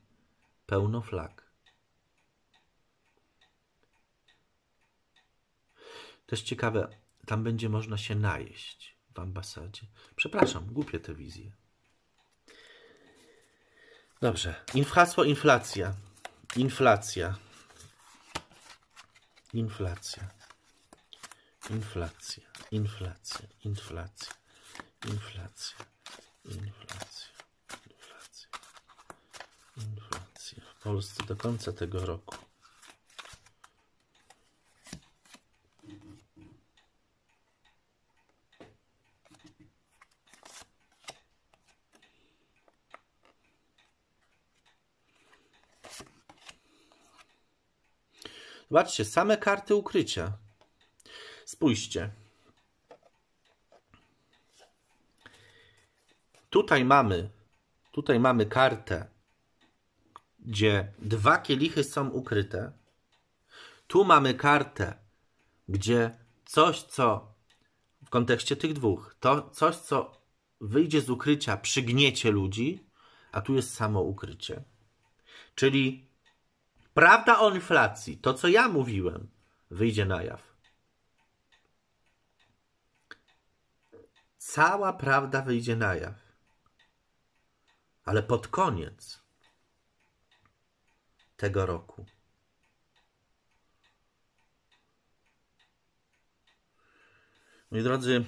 S1: Pełno flag. Też ciekawe, tam będzie można się najeść w ambasadzie. Przepraszam, głupie te wizje. Dobrze. Hasło inflacja. Inflacja. Inflacja. Inflacja. Inflacja. Inflacja. Inflacja. Inflacja. Polsce do końca tego roku. Zobaczcie, same karty ukrycia. Spójrzcie. Tutaj mamy, tutaj mamy kartę gdzie dwa kielichy są ukryte. Tu mamy kartę, gdzie coś, co w kontekście tych dwóch, to coś, co wyjdzie z ukrycia, przygniecie ludzi, a tu jest samo ukrycie. Czyli prawda o inflacji, to co ja mówiłem, wyjdzie na jaw. Cała prawda wyjdzie na jaw. Ale pod koniec tego roku Moi drodzy,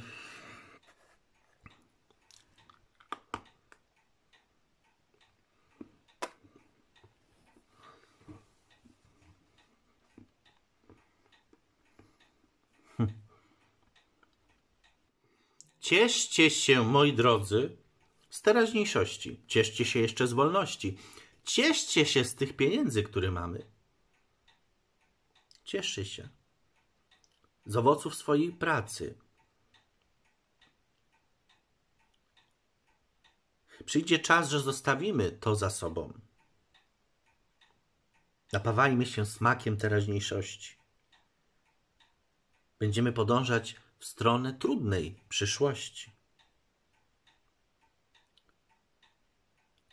S1: Cieszcie się, moi drodzy, z teraźniejszości. Cieszcie się jeszcze z wolności. Cieszcie się z tych pieniędzy, które mamy. Cieszcie się z owoców swojej pracy. Przyjdzie czas, że zostawimy to za sobą. Napawajmy się smakiem teraźniejszości. Będziemy podążać w stronę trudnej przyszłości.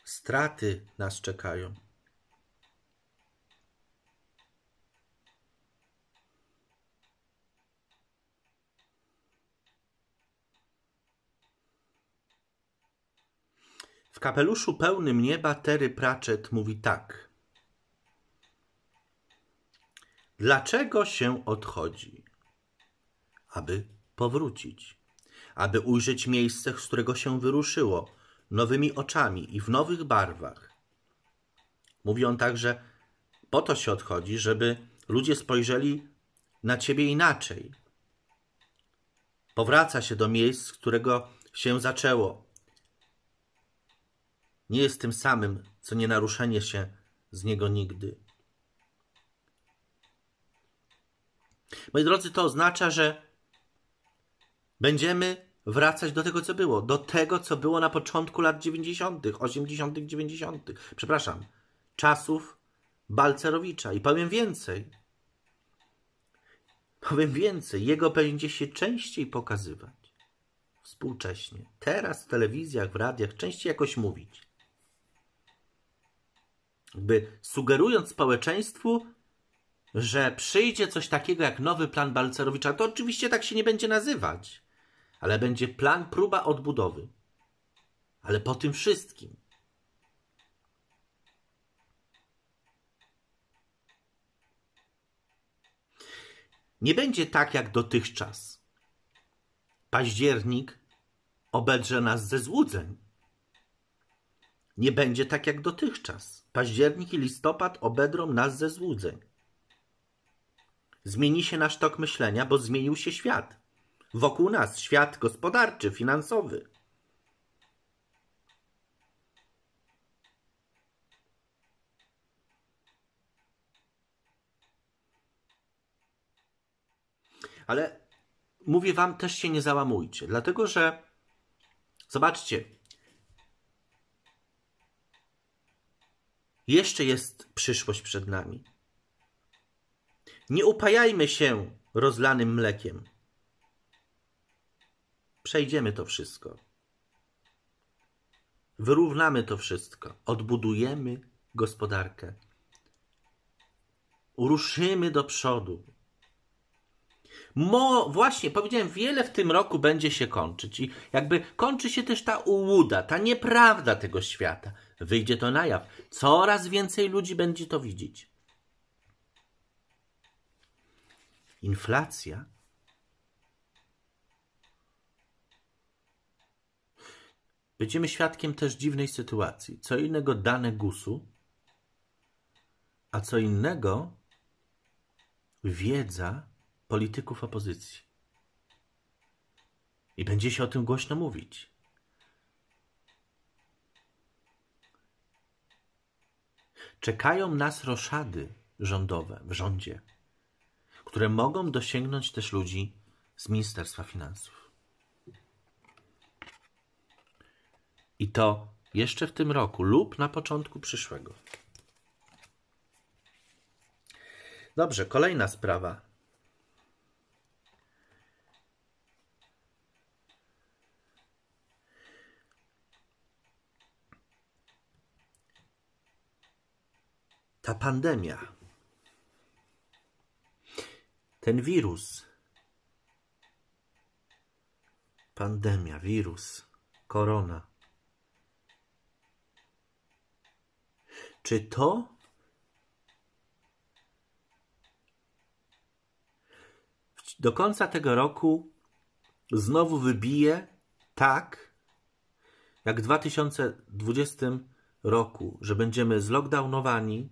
S1: straty nas czekają. W kapeluszu pełnym nieba Terry Pratchett mówi tak. Dlaczego się odchodzi? Aby powrócić, aby ujrzeć miejsce, z którego się wyruszyło, nowymi oczami i w nowych barwach. Mówi on także, po to się odchodzi, żeby ludzie spojrzeli na ciebie inaczej. Powraca się do miejsc, z którego się zaczęło. Nie jest tym samym, co nienaruszenie się z niego nigdy. Moi drodzy, to oznacza, że będziemy wracać do tego, co było. Do tego, co było na początku lat 90., 80., 90., przepraszam, czasów Balcerowicza. I powiem więcej. Powiem więcej. Jego będzie się częściej pokazywać współcześnie. Teraz w telewizjach, w radiach częściej jakoś mówić. By sugerując społeczeństwu, że przyjdzie coś takiego jak nowy plan Balcerowicza, to oczywiście tak się nie będzie nazywać ale będzie plan, próba odbudowy. Ale po tym wszystkim. Nie będzie tak jak dotychczas. Październik obedrze nas ze złudzeń. Nie będzie tak jak dotychczas. Październik i listopad obedrą nas ze złudzeń. Zmieni się nasz tok myślenia, bo zmienił się świat wokół nas, świat gospodarczy, finansowy. Ale mówię wam, też się nie załamujcie, dlatego że zobaczcie, jeszcze jest przyszłość przed nami. Nie upajajmy się rozlanym mlekiem przejdziemy to wszystko. Wyrównamy to wszystko. Odbudujemy gospodarkę. Ruszymy do przodu. Mo, właśnie, powiedziałem, wiele w tym roku będzie się kończyć. I jakby kończy się też ta ułuda, ta nieprawda tego świata. Wyjdzie to na jaw. Coraz więcej ludzi będzie to widzieć. Inflacja Będziemy świadkiem też dziwnej sytuacji. Co innego dane gusu, a co innego wiedza polityków opozycji. I będzie się o tym głośno mówić. Czekają nas roszady rządowe w rządzie, które mogą dosięgnąć też ludzi z Ministerstwa Finansów. I to jeszcze w tym roku lub na początku przyszłego. Dobrze, kolejna sprawa. Ta pandemia, ten wirus, pandemia, wirus, korona. Czy to? Do końca tego roku znowu wybije tak, jak w 2020 roku, że będziemy zlockdownowani,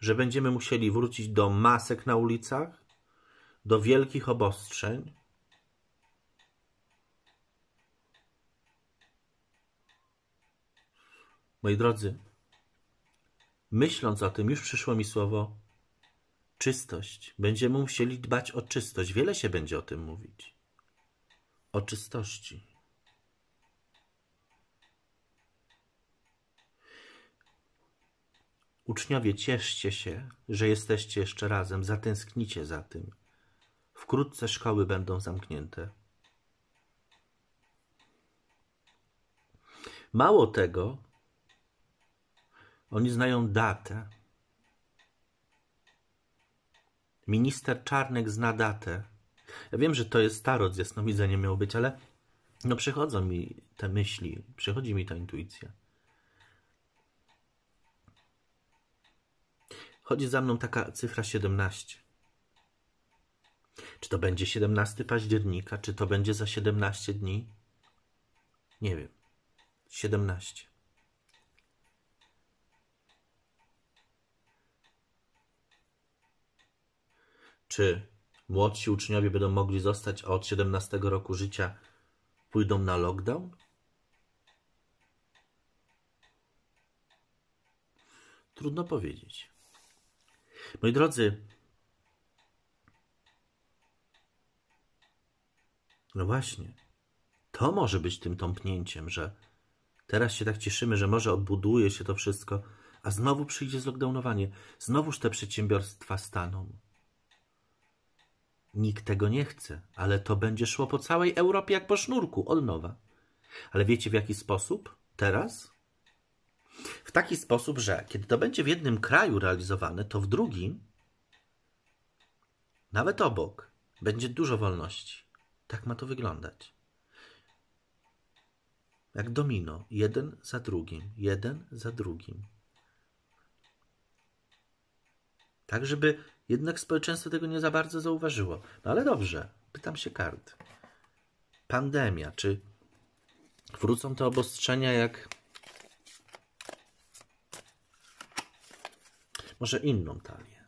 S1: że będziemy musieli wrócić do masek na ulicach, do wielkich obostrzeń, Moi drodzy, myśląc o tym, już przyszło mi słowo czystość. Będziemy musieli dbać o czystość. Wiele się będzie o tym mówić. O czystości. Uczniowie, cieszcie się, że jesteście jeszcze razem, zatęsknijcie za tym. Wkrótce szkoły będą zamknięte. Mało tego, oni znają datę. Minister Czarnek zna datę. Ja wiem, że to jest tarot, jasnowidzenie miało być, ale no przychodzą mi te myśli, przychodzi mi ta intuicja. Chodzi za mną taka cyfra 17. Czy to będzie 17 października, czy to będzie za 17 dni? Nie wiem. 17. Czy młodsi uczniowie będą mogli zostać, a od 17 roku życia pójdą na lockdown? Trudno powiedzieć. Moi drodzy, no właśnie, to może być tym tąpnięciem, że teraz się tak cieszymy, że może odbuduje się to wszystko, a znowu przyjdzie zlockdownowanie, znowuż te przedsiębiorstwa staną. Nikt tego nie chce, ale to będzie szło po całej Europie jak po sznurku, od nowa. Ale wiecie w jaki sposób? Teraz? W taki sposób, że kiedy to będzie w jednym kraju realizowane, to w drugim, nawet obok, będzie dużo wolności. Tak ma to wyglądać. Jak domino, jeden za drugim, jeden za drugim. Tak, żeby jednak społeczeństwo tego nie za bardzo zauważyło. No ale dobrze, pytam się kart. Pandemia, czy wrócą te obostrzenia jak. Może inną talię.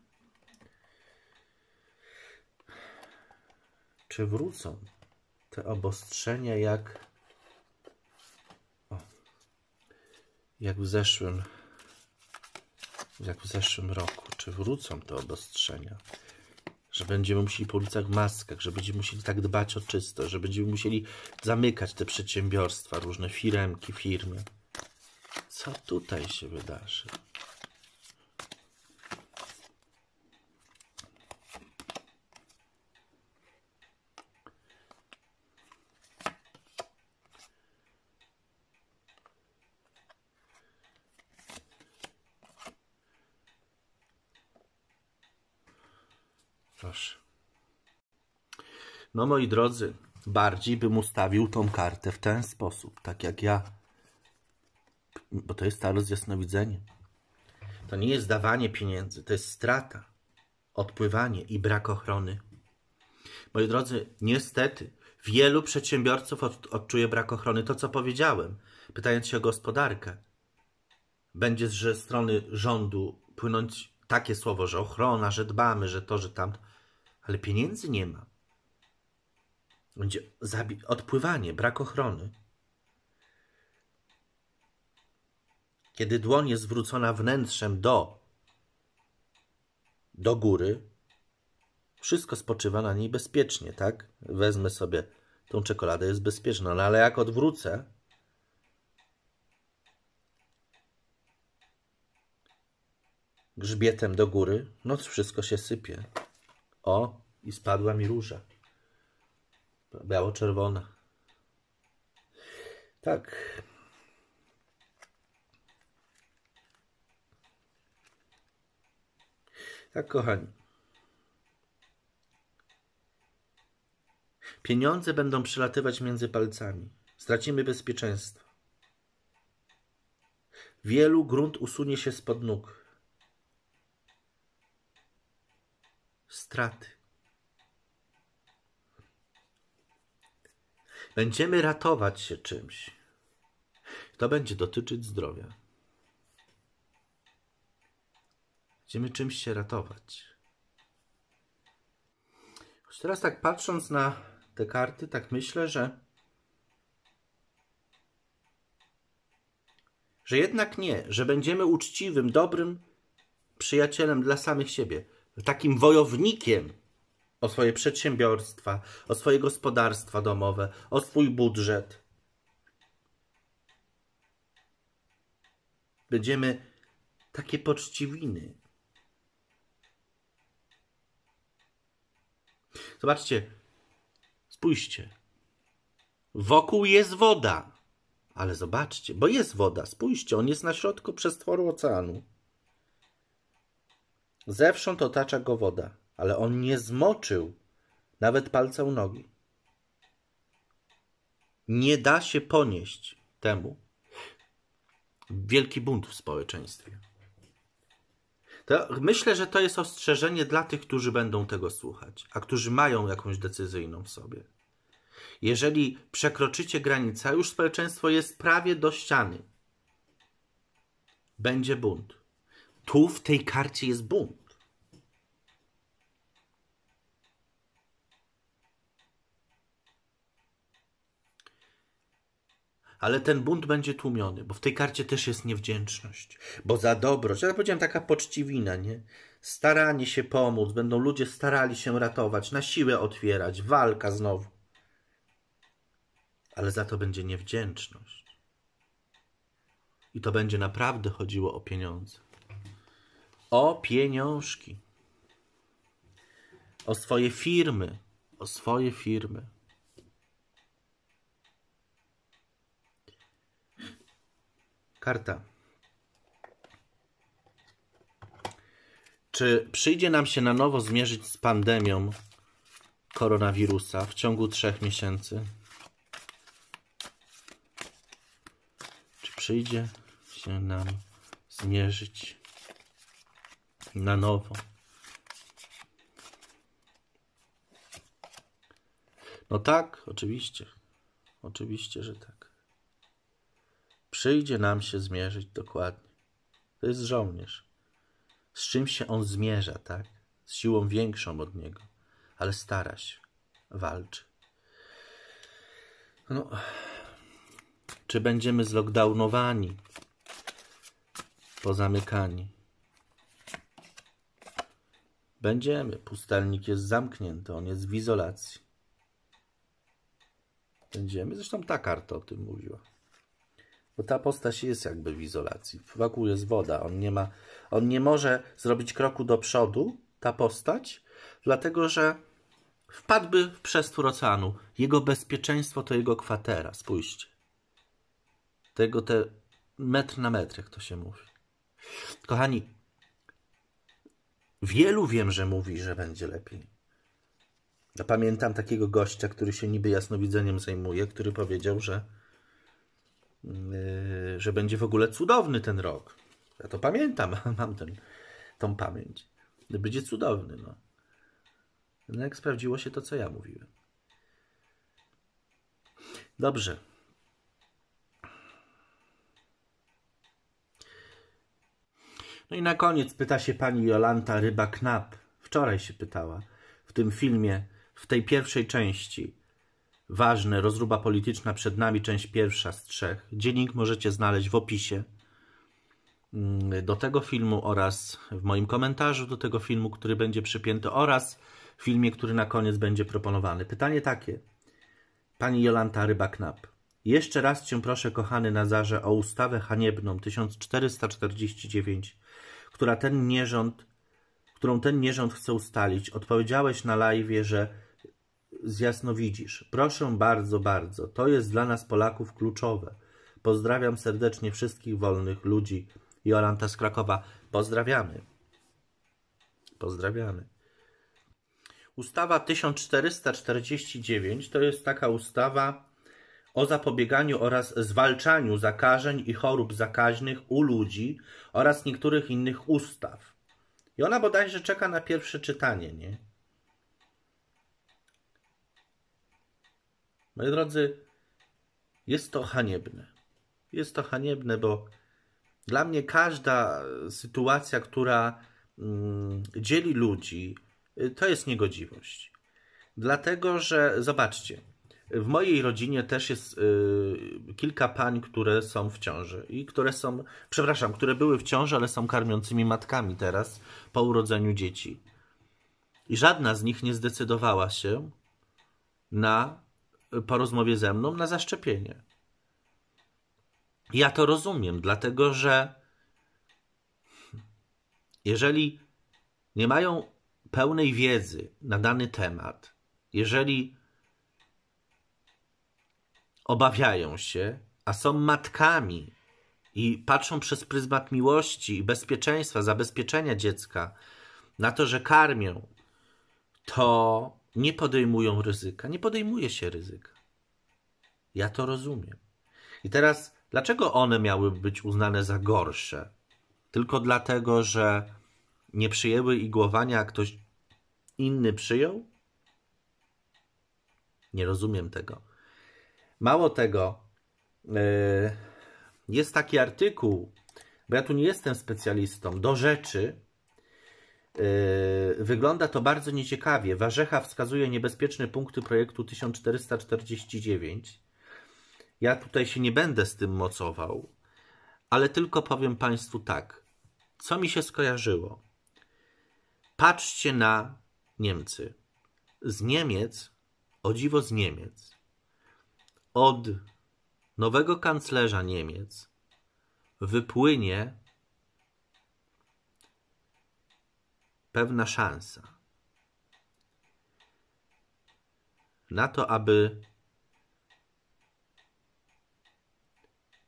S1: Czy wrócą te obostrzenia jak. O, jak w zeszłym. Jak w zeszłym roku wrócą te obostrzenia, że będziemy musieli po ulicach w maskach, że będziemy musieli tak dbać o czysto, że będziemy musieli zamykać te przedsiębiorstwa, różne firemki, firmy. Co tutaj się wydarzy? No moi drodzy, bardziej bym ustawił tą kartę w ten sposób, tak jak ja. Bo to jest taros jasnowidzenie. To nie jest dawanie pieniędzy, to jest strata, odpływanie i brak ochrony. Moi drodzy, niestety wielu przedsiębiorców od, odczuje brak ochrony. To, co powiedziałem, pytając się o gospodarkę, będzie ze strony rządu płynąć takie słowo, że ochrona, że dbamy, że to, że tam, ale pieniędzy nie ma. Będzie odpływanie, brak ochrony. Kiedy dłoń jest zwrócona wnętrzem do, do góry, wszystko spoczywa na niej bezpiecznie, tak? Wezmę sobie tą czekoladę, jest bezpieczna, no ale jak odwrócę, grzbietem do góry, no wszystko się sypie. O, i spadła mi róża biało-czerwona. Tak. Tak, kochani. Pieniądze będą przelatywać między palcami. Stracimy bezpieczeństwo. Wielu grunt usunie się spod nóg. Straty. Będziemy ratować się czymś. To będzie dotyczyć zdrowia. Będziemy czymś się ratować. Już teraz tak patrząc na te karty, tak myślę, że że jednak nie, że będziemy uczciwym, dobrym przyjacielem dla samych siebie, takim wojownikiem o swoje przedsiębiorstwa, o swoje gospodarstwa domowe, o swój budżet. Będziemy takie poczciwiny. Zobaczcie, spójrzcie. Wokół jest woda, ale zobaczcie, bo jest woda, spójrzcie, on jest na środku przestworu oceanu. Zewsząd otacza go woda ale on nie zmoczył nawet palca u nogi. Nie da się ponieść temu wielki bunt w społeczeństwie. To myślę, że to jest ostrzeżenie dla tych, którzy będą tego słuchać, a którzy mają jakąś decyzyjną w sobie. Jeżeli przekroczycie granicę, już społeczeństwo jest prawie do ściany. Będzie bunt. Tu w tej karcie jest bunt. ale ten bunt będzie tłumiony, bo w tej karcie też jest niewdzięczność, bo za dobroć, ja powiedziałem taka poczciwina, nie? Staranie się pomóc, będą ludzie starali się ratować, na siłę otwierać, walka znowu. Ale za to będzie niewdzięczność. I to będzie naprawdę chodziło o pieniądze. O pieniążki. O swoje firmy. O swoje firmy. Karta. Czy przyjdzie nam się na nowo zmierzyć z pandemią koronawirusa w ciągu trzech miesięcy? Czy przyjdzie się nam zmierzyć na nowo? No tak, oczywiście. Oczywiście, że tak. Przyjdzie nam się zmierzyć dokładnie. To jest żołnierz. Z czym się on zmierza, tak? Z siłą większą od niego, ale stara się, walczy. No, czy będziemy zlockdownowani, pozamykani? Będziemy. Pustelnik jest zamknięty, on jest w izolacji. Będziemy. Zresztą ta karta o tym mówiła. Bo ta postać jest jakby w izolacji. Wokół jest woda. On nie, ma, on nie może zrobić kroku do przodu, ta postać, dlatego że wpadłby w przestór oceanu. Jego bezpieczeństwo to jego kwatera. Spójrzcie. Tego te metr na metr, jak to się mówi. Kochani, wielu wiem, że mówi, że będzie lepiej. Ja pamiętam takiego gościa, który się niby jasnowidzeniem zajmuje, który powiedział, że Y, że będzie w ogóle cudowny ten rok. Ja to pamiętam, mam ten, tą pamięć. Będzie cudowny, no. no. Jak sprawdziło się to, co ja mówiłem. Dobrze. No i na koniec pyta się pani Jolanta Ryba-Knap. Wczoraj się pytała w tym filmie, w tej pierwszej części Ważne, rozruba polityczna przed nami, część pierwsza z trzech. Dziennik możecie znaleźć w opisie mm, do tego filmu oraz w moim komentarzu do tego filmu, który będzie przypięty oraz w filmie, który na koniec będzie proponowany. Pytanie takie. Pani Jolanta Rybaknap. Jeszcze raz cię proszę, kochany Nazarze, o ustawę haniebną 1449, która ten nierząd, którą ten nierząd chce ustalić. Odpowiedziałeś na live, że z jasnowidzisz. Proszę bardzo, bardzo. To jest dla nas Polaków kluczowe. Pozdrawiam serdecznie wszystkich wolnych ludzi. Jolanta z Krakowa. Pozdrawiamy. Pozdrawiamy. Ustawa 1449 to jest taka ustawa o zapobieganiu oraz zwalczaniu zakażeń i chorób zakaźnych u ludzi oraz niektórych innych ustaw. I ona bodajże czeka na pierwsze czytanie, nie? Moi drodzy, jest to haniebne. Jest to haniebne, bo dla mnie każda sytuacja, która mm, dzieli ludzi, to jest niegodziwość. Dlatego, że zobaczcie, w mojej rodzinie też jest y, kilka pań, które są w ciąży i które są, przepraszam, które były w ciąży, ale są karmiącymi matkami teraz po urodzeniu dzieci. I żadna z nich nie zdecydowała się na po rozmowie ze mną na zaszczepienie. Ja to rozumiem, dlatego że jeżeli nie mają pełnej wiedzy na dany temat, jeżeli obawiają się, a są matkami i patrzą przez pryzmat miłości i bezpieczeństwa, zabezpieczenia dziecka na to, że karmią, to nie podejmują ryzyka. Nie podejmuje się ryzyka. Ja to rozumiem. I teraz, dlaczego one miały być uznane za gorsze? Tylko dlatego, że nie przyjęły igłowania, a ktoś inny przyjął? Nie rozumiem tego. Mało tego, e, jest taki artykuł, bo ja tu nie jestem specjalistą, do rzeczy, Yy, wygląda to bardzo nieciekawie. Warzecha wskazuje niebezpieczne punkty projektu 1449. Ja tutaj się nie będę z tym mocował, ale tylko powiem Państwu tak. Co mi się skojarzyło? Patrzcie na Niemcy. Z Niemiec, o dziwo z Niemiec, od nowego kanclerza Niemiec wypłynie pewna szansa na to, aby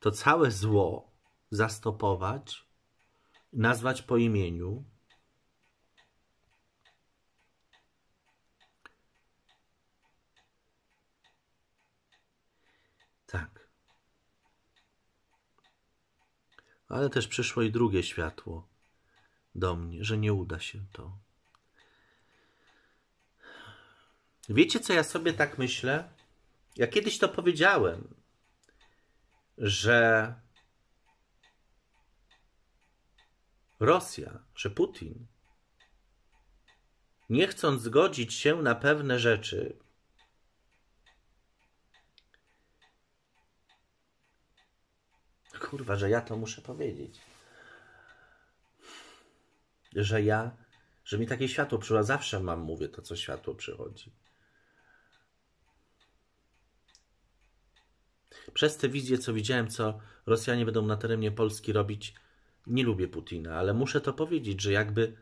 S1: to całe zło zastopować, nazwać po imieniu, Tak. Ale też przyszło i drugie światło do mnie, że nie uda się to. Wiecie, co ja sobie tak myślę? Ja kiedyś to powiedziałem, że Rosja, że Putin, nie chcąc zgodzić się na pewne rzeczy, kurwa, że ja to muszę powiedzieć że ja, że mi takie światło przychodzi. Zawsze mam, mówię, to co światło przychodzi. Przez te wizje, co widziałem, co Rosjanie będą na terenie Polski robić, nie lubię Putina, ale muszę to powiedzieć, że jakby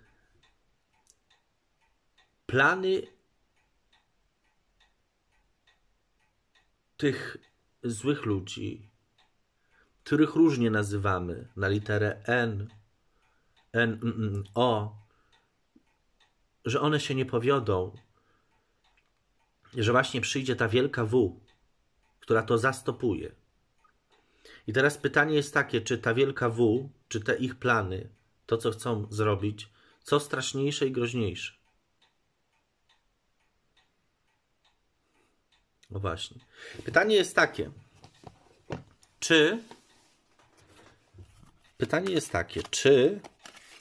S1: plany tych złych ludzi, których różnie nazywamy na literę N, Mm, mm, o, że one się nie powiodą, że właśnie przyjdzie ta wielka W, która to zastopuje. I teraz pytanie jest takie, czy ta wielka W, czy te ich plany, to co chcą zrobić, co straszniejsze i groźniejsze? No właśnie. Pytanie jest takie, czy. Pytanie jest takie, czy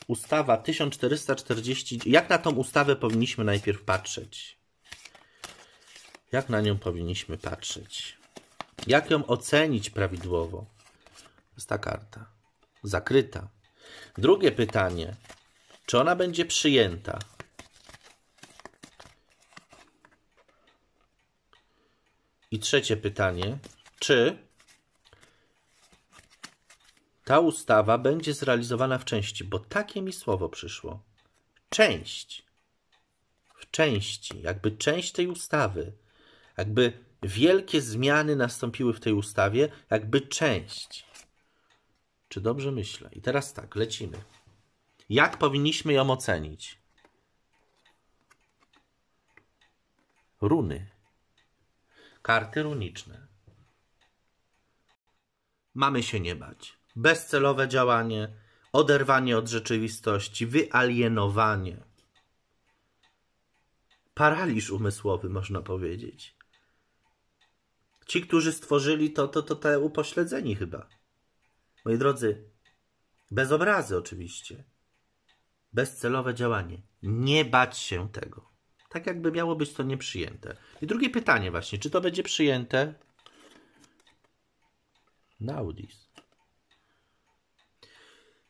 S1: Ustawa 1440. Jak na tą ustawę powinniśmy najpierw patrzeć? Jak na nią powinniśmy patrzeć? Jak ją ocenić prawidłowo? Jest ta karta. Zakryta. Drugie pytanie. Czy ona będzie przyjęta? I trzecie pytanie. Czy ta ustawa będzie zrealizowana w części, bo takie mi słowo przyszło. Część. W części, jakby część tej ustawy. Jakby wielkie zmiany nastąpiły w tej ustawie, jakby część. Czy dobrze myślę? I teraz tak, lecimy. Jak powinniśmy ją ocenić? Runy. Karty runiczne. Mamy się nie bać bezcelowe działanie, oderwanie od rzeczywistości, wyalienowanie. Paraliż umysłowy, można powiedzieć. Ci, którzy stworzyli to, to, to te upośledzeni chyba. Moi drodzy, bez obrazy oczywiście. Bezcelowe działanie. Nie bać się tego. Tak jakby miało być to nieprzyjęte. I drugie pytanie właśnie, czy to będzie przyjęte? Naudis.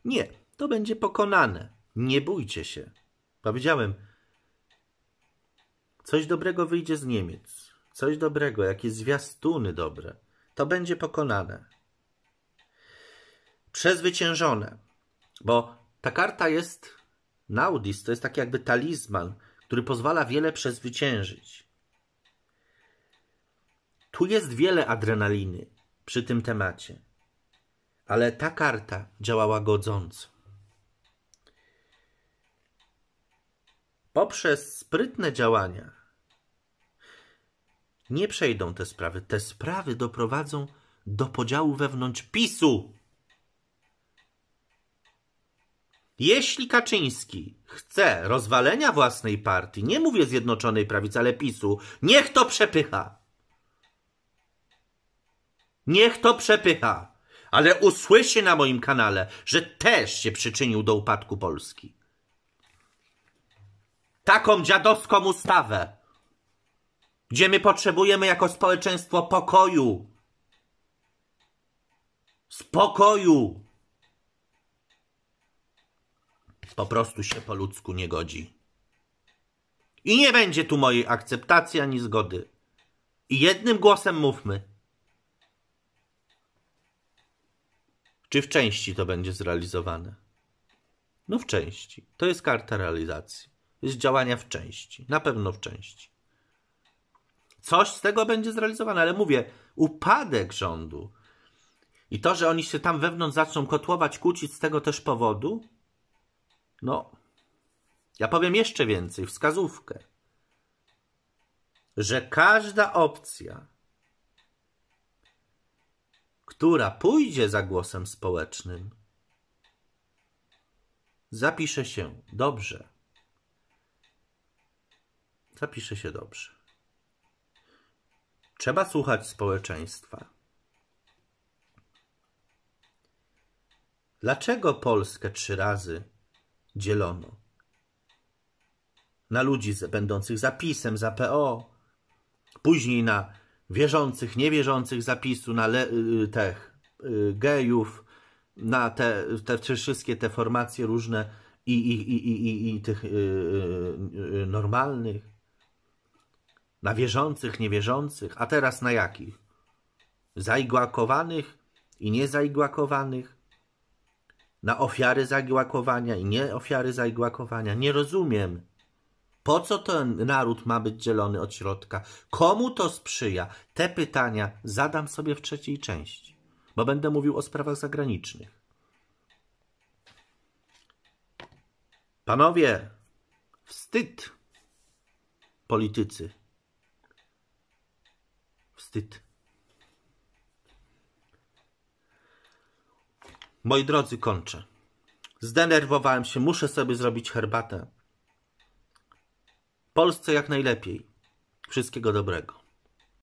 S1: Nie, to będzie pokonane. Nie bójcie się. Powiedziałem, coś dobrego wyjdzie z Niemiec. Coś dobrego, jakieś zwiastuny dobre. To będzie pokonane. Przezwyciężone. Bo ta karta jest naudis, to jest taki jakby talizman, który pozwala wiele przezwyciężyć. Tu jest wiele adrenaliny przy tym temacie ale ta karta działała godząco. Poprzez sprytne działania nie przejdą te sprawy. Te sprawy doprowadzą do podziału wewnątrz PiSu. Jeśli Kaczyński chce rozwalenia własnej partii, nie mówię Zjednoczonej Prawicy, ale PiSu, niech to przepycha. Niech to przepycha ale usłyszy na moim kanale, że też się przyczynił do upadku Polski. Taką dziadowską ustawę, gdzie my potrzebujemy jako społeczeństwo pokoju. Spokoju. Po prostu się po ludzku nie godzi. I nie będzie tu mojej akceptacji ani zgody. I jednym głosem mówmy. Czy w części to będzie zrealizowane? No w części. To jest karta realizacji. jest działania w części. Na pewno w części. Coś z tego będzie zrealizowane, ale mówię, upadek rządu i to, że oni się tam wewnątrz zaczną kotłować, kłócić z tego też powodu, no, ja powiem jeszcze więcej, wskazówkę, że każda opcja, która pójdzie za głosem społecznym, zapisze się dobrze. Zapisze się dobrze. Trzeba słuchać społeczeństwa. Dlaczego Polskę trzy razy dzielono? Na ludzi będących zapisem, za PO, później na wierzących, niewierzących zapisu na le, y, y, tych y, gejów, na te, te wszystkie te formacje różne i, i, i, i, i tych normalnych, na wierzących, niewierzących, a teraz na jakich? Zaigłakowanych i niezaigłakowanych, na ofiary zagłakowania i nie ofiary zagłakowania. Nie rozumiem. Po co ten naród ma być dzielony od środka? Komu to sprzyja? Te pytania zadam sobie w trzeciej części, bo będę mówił o sprawach zagranicznych. Panowie, wstyd politycy. Wstyd. Moi drodzy, kończę. Zdenerwowałem się, muszę sobie zrobić herbatę. Polsce jak najlepiej. Wszystkiego dobrego.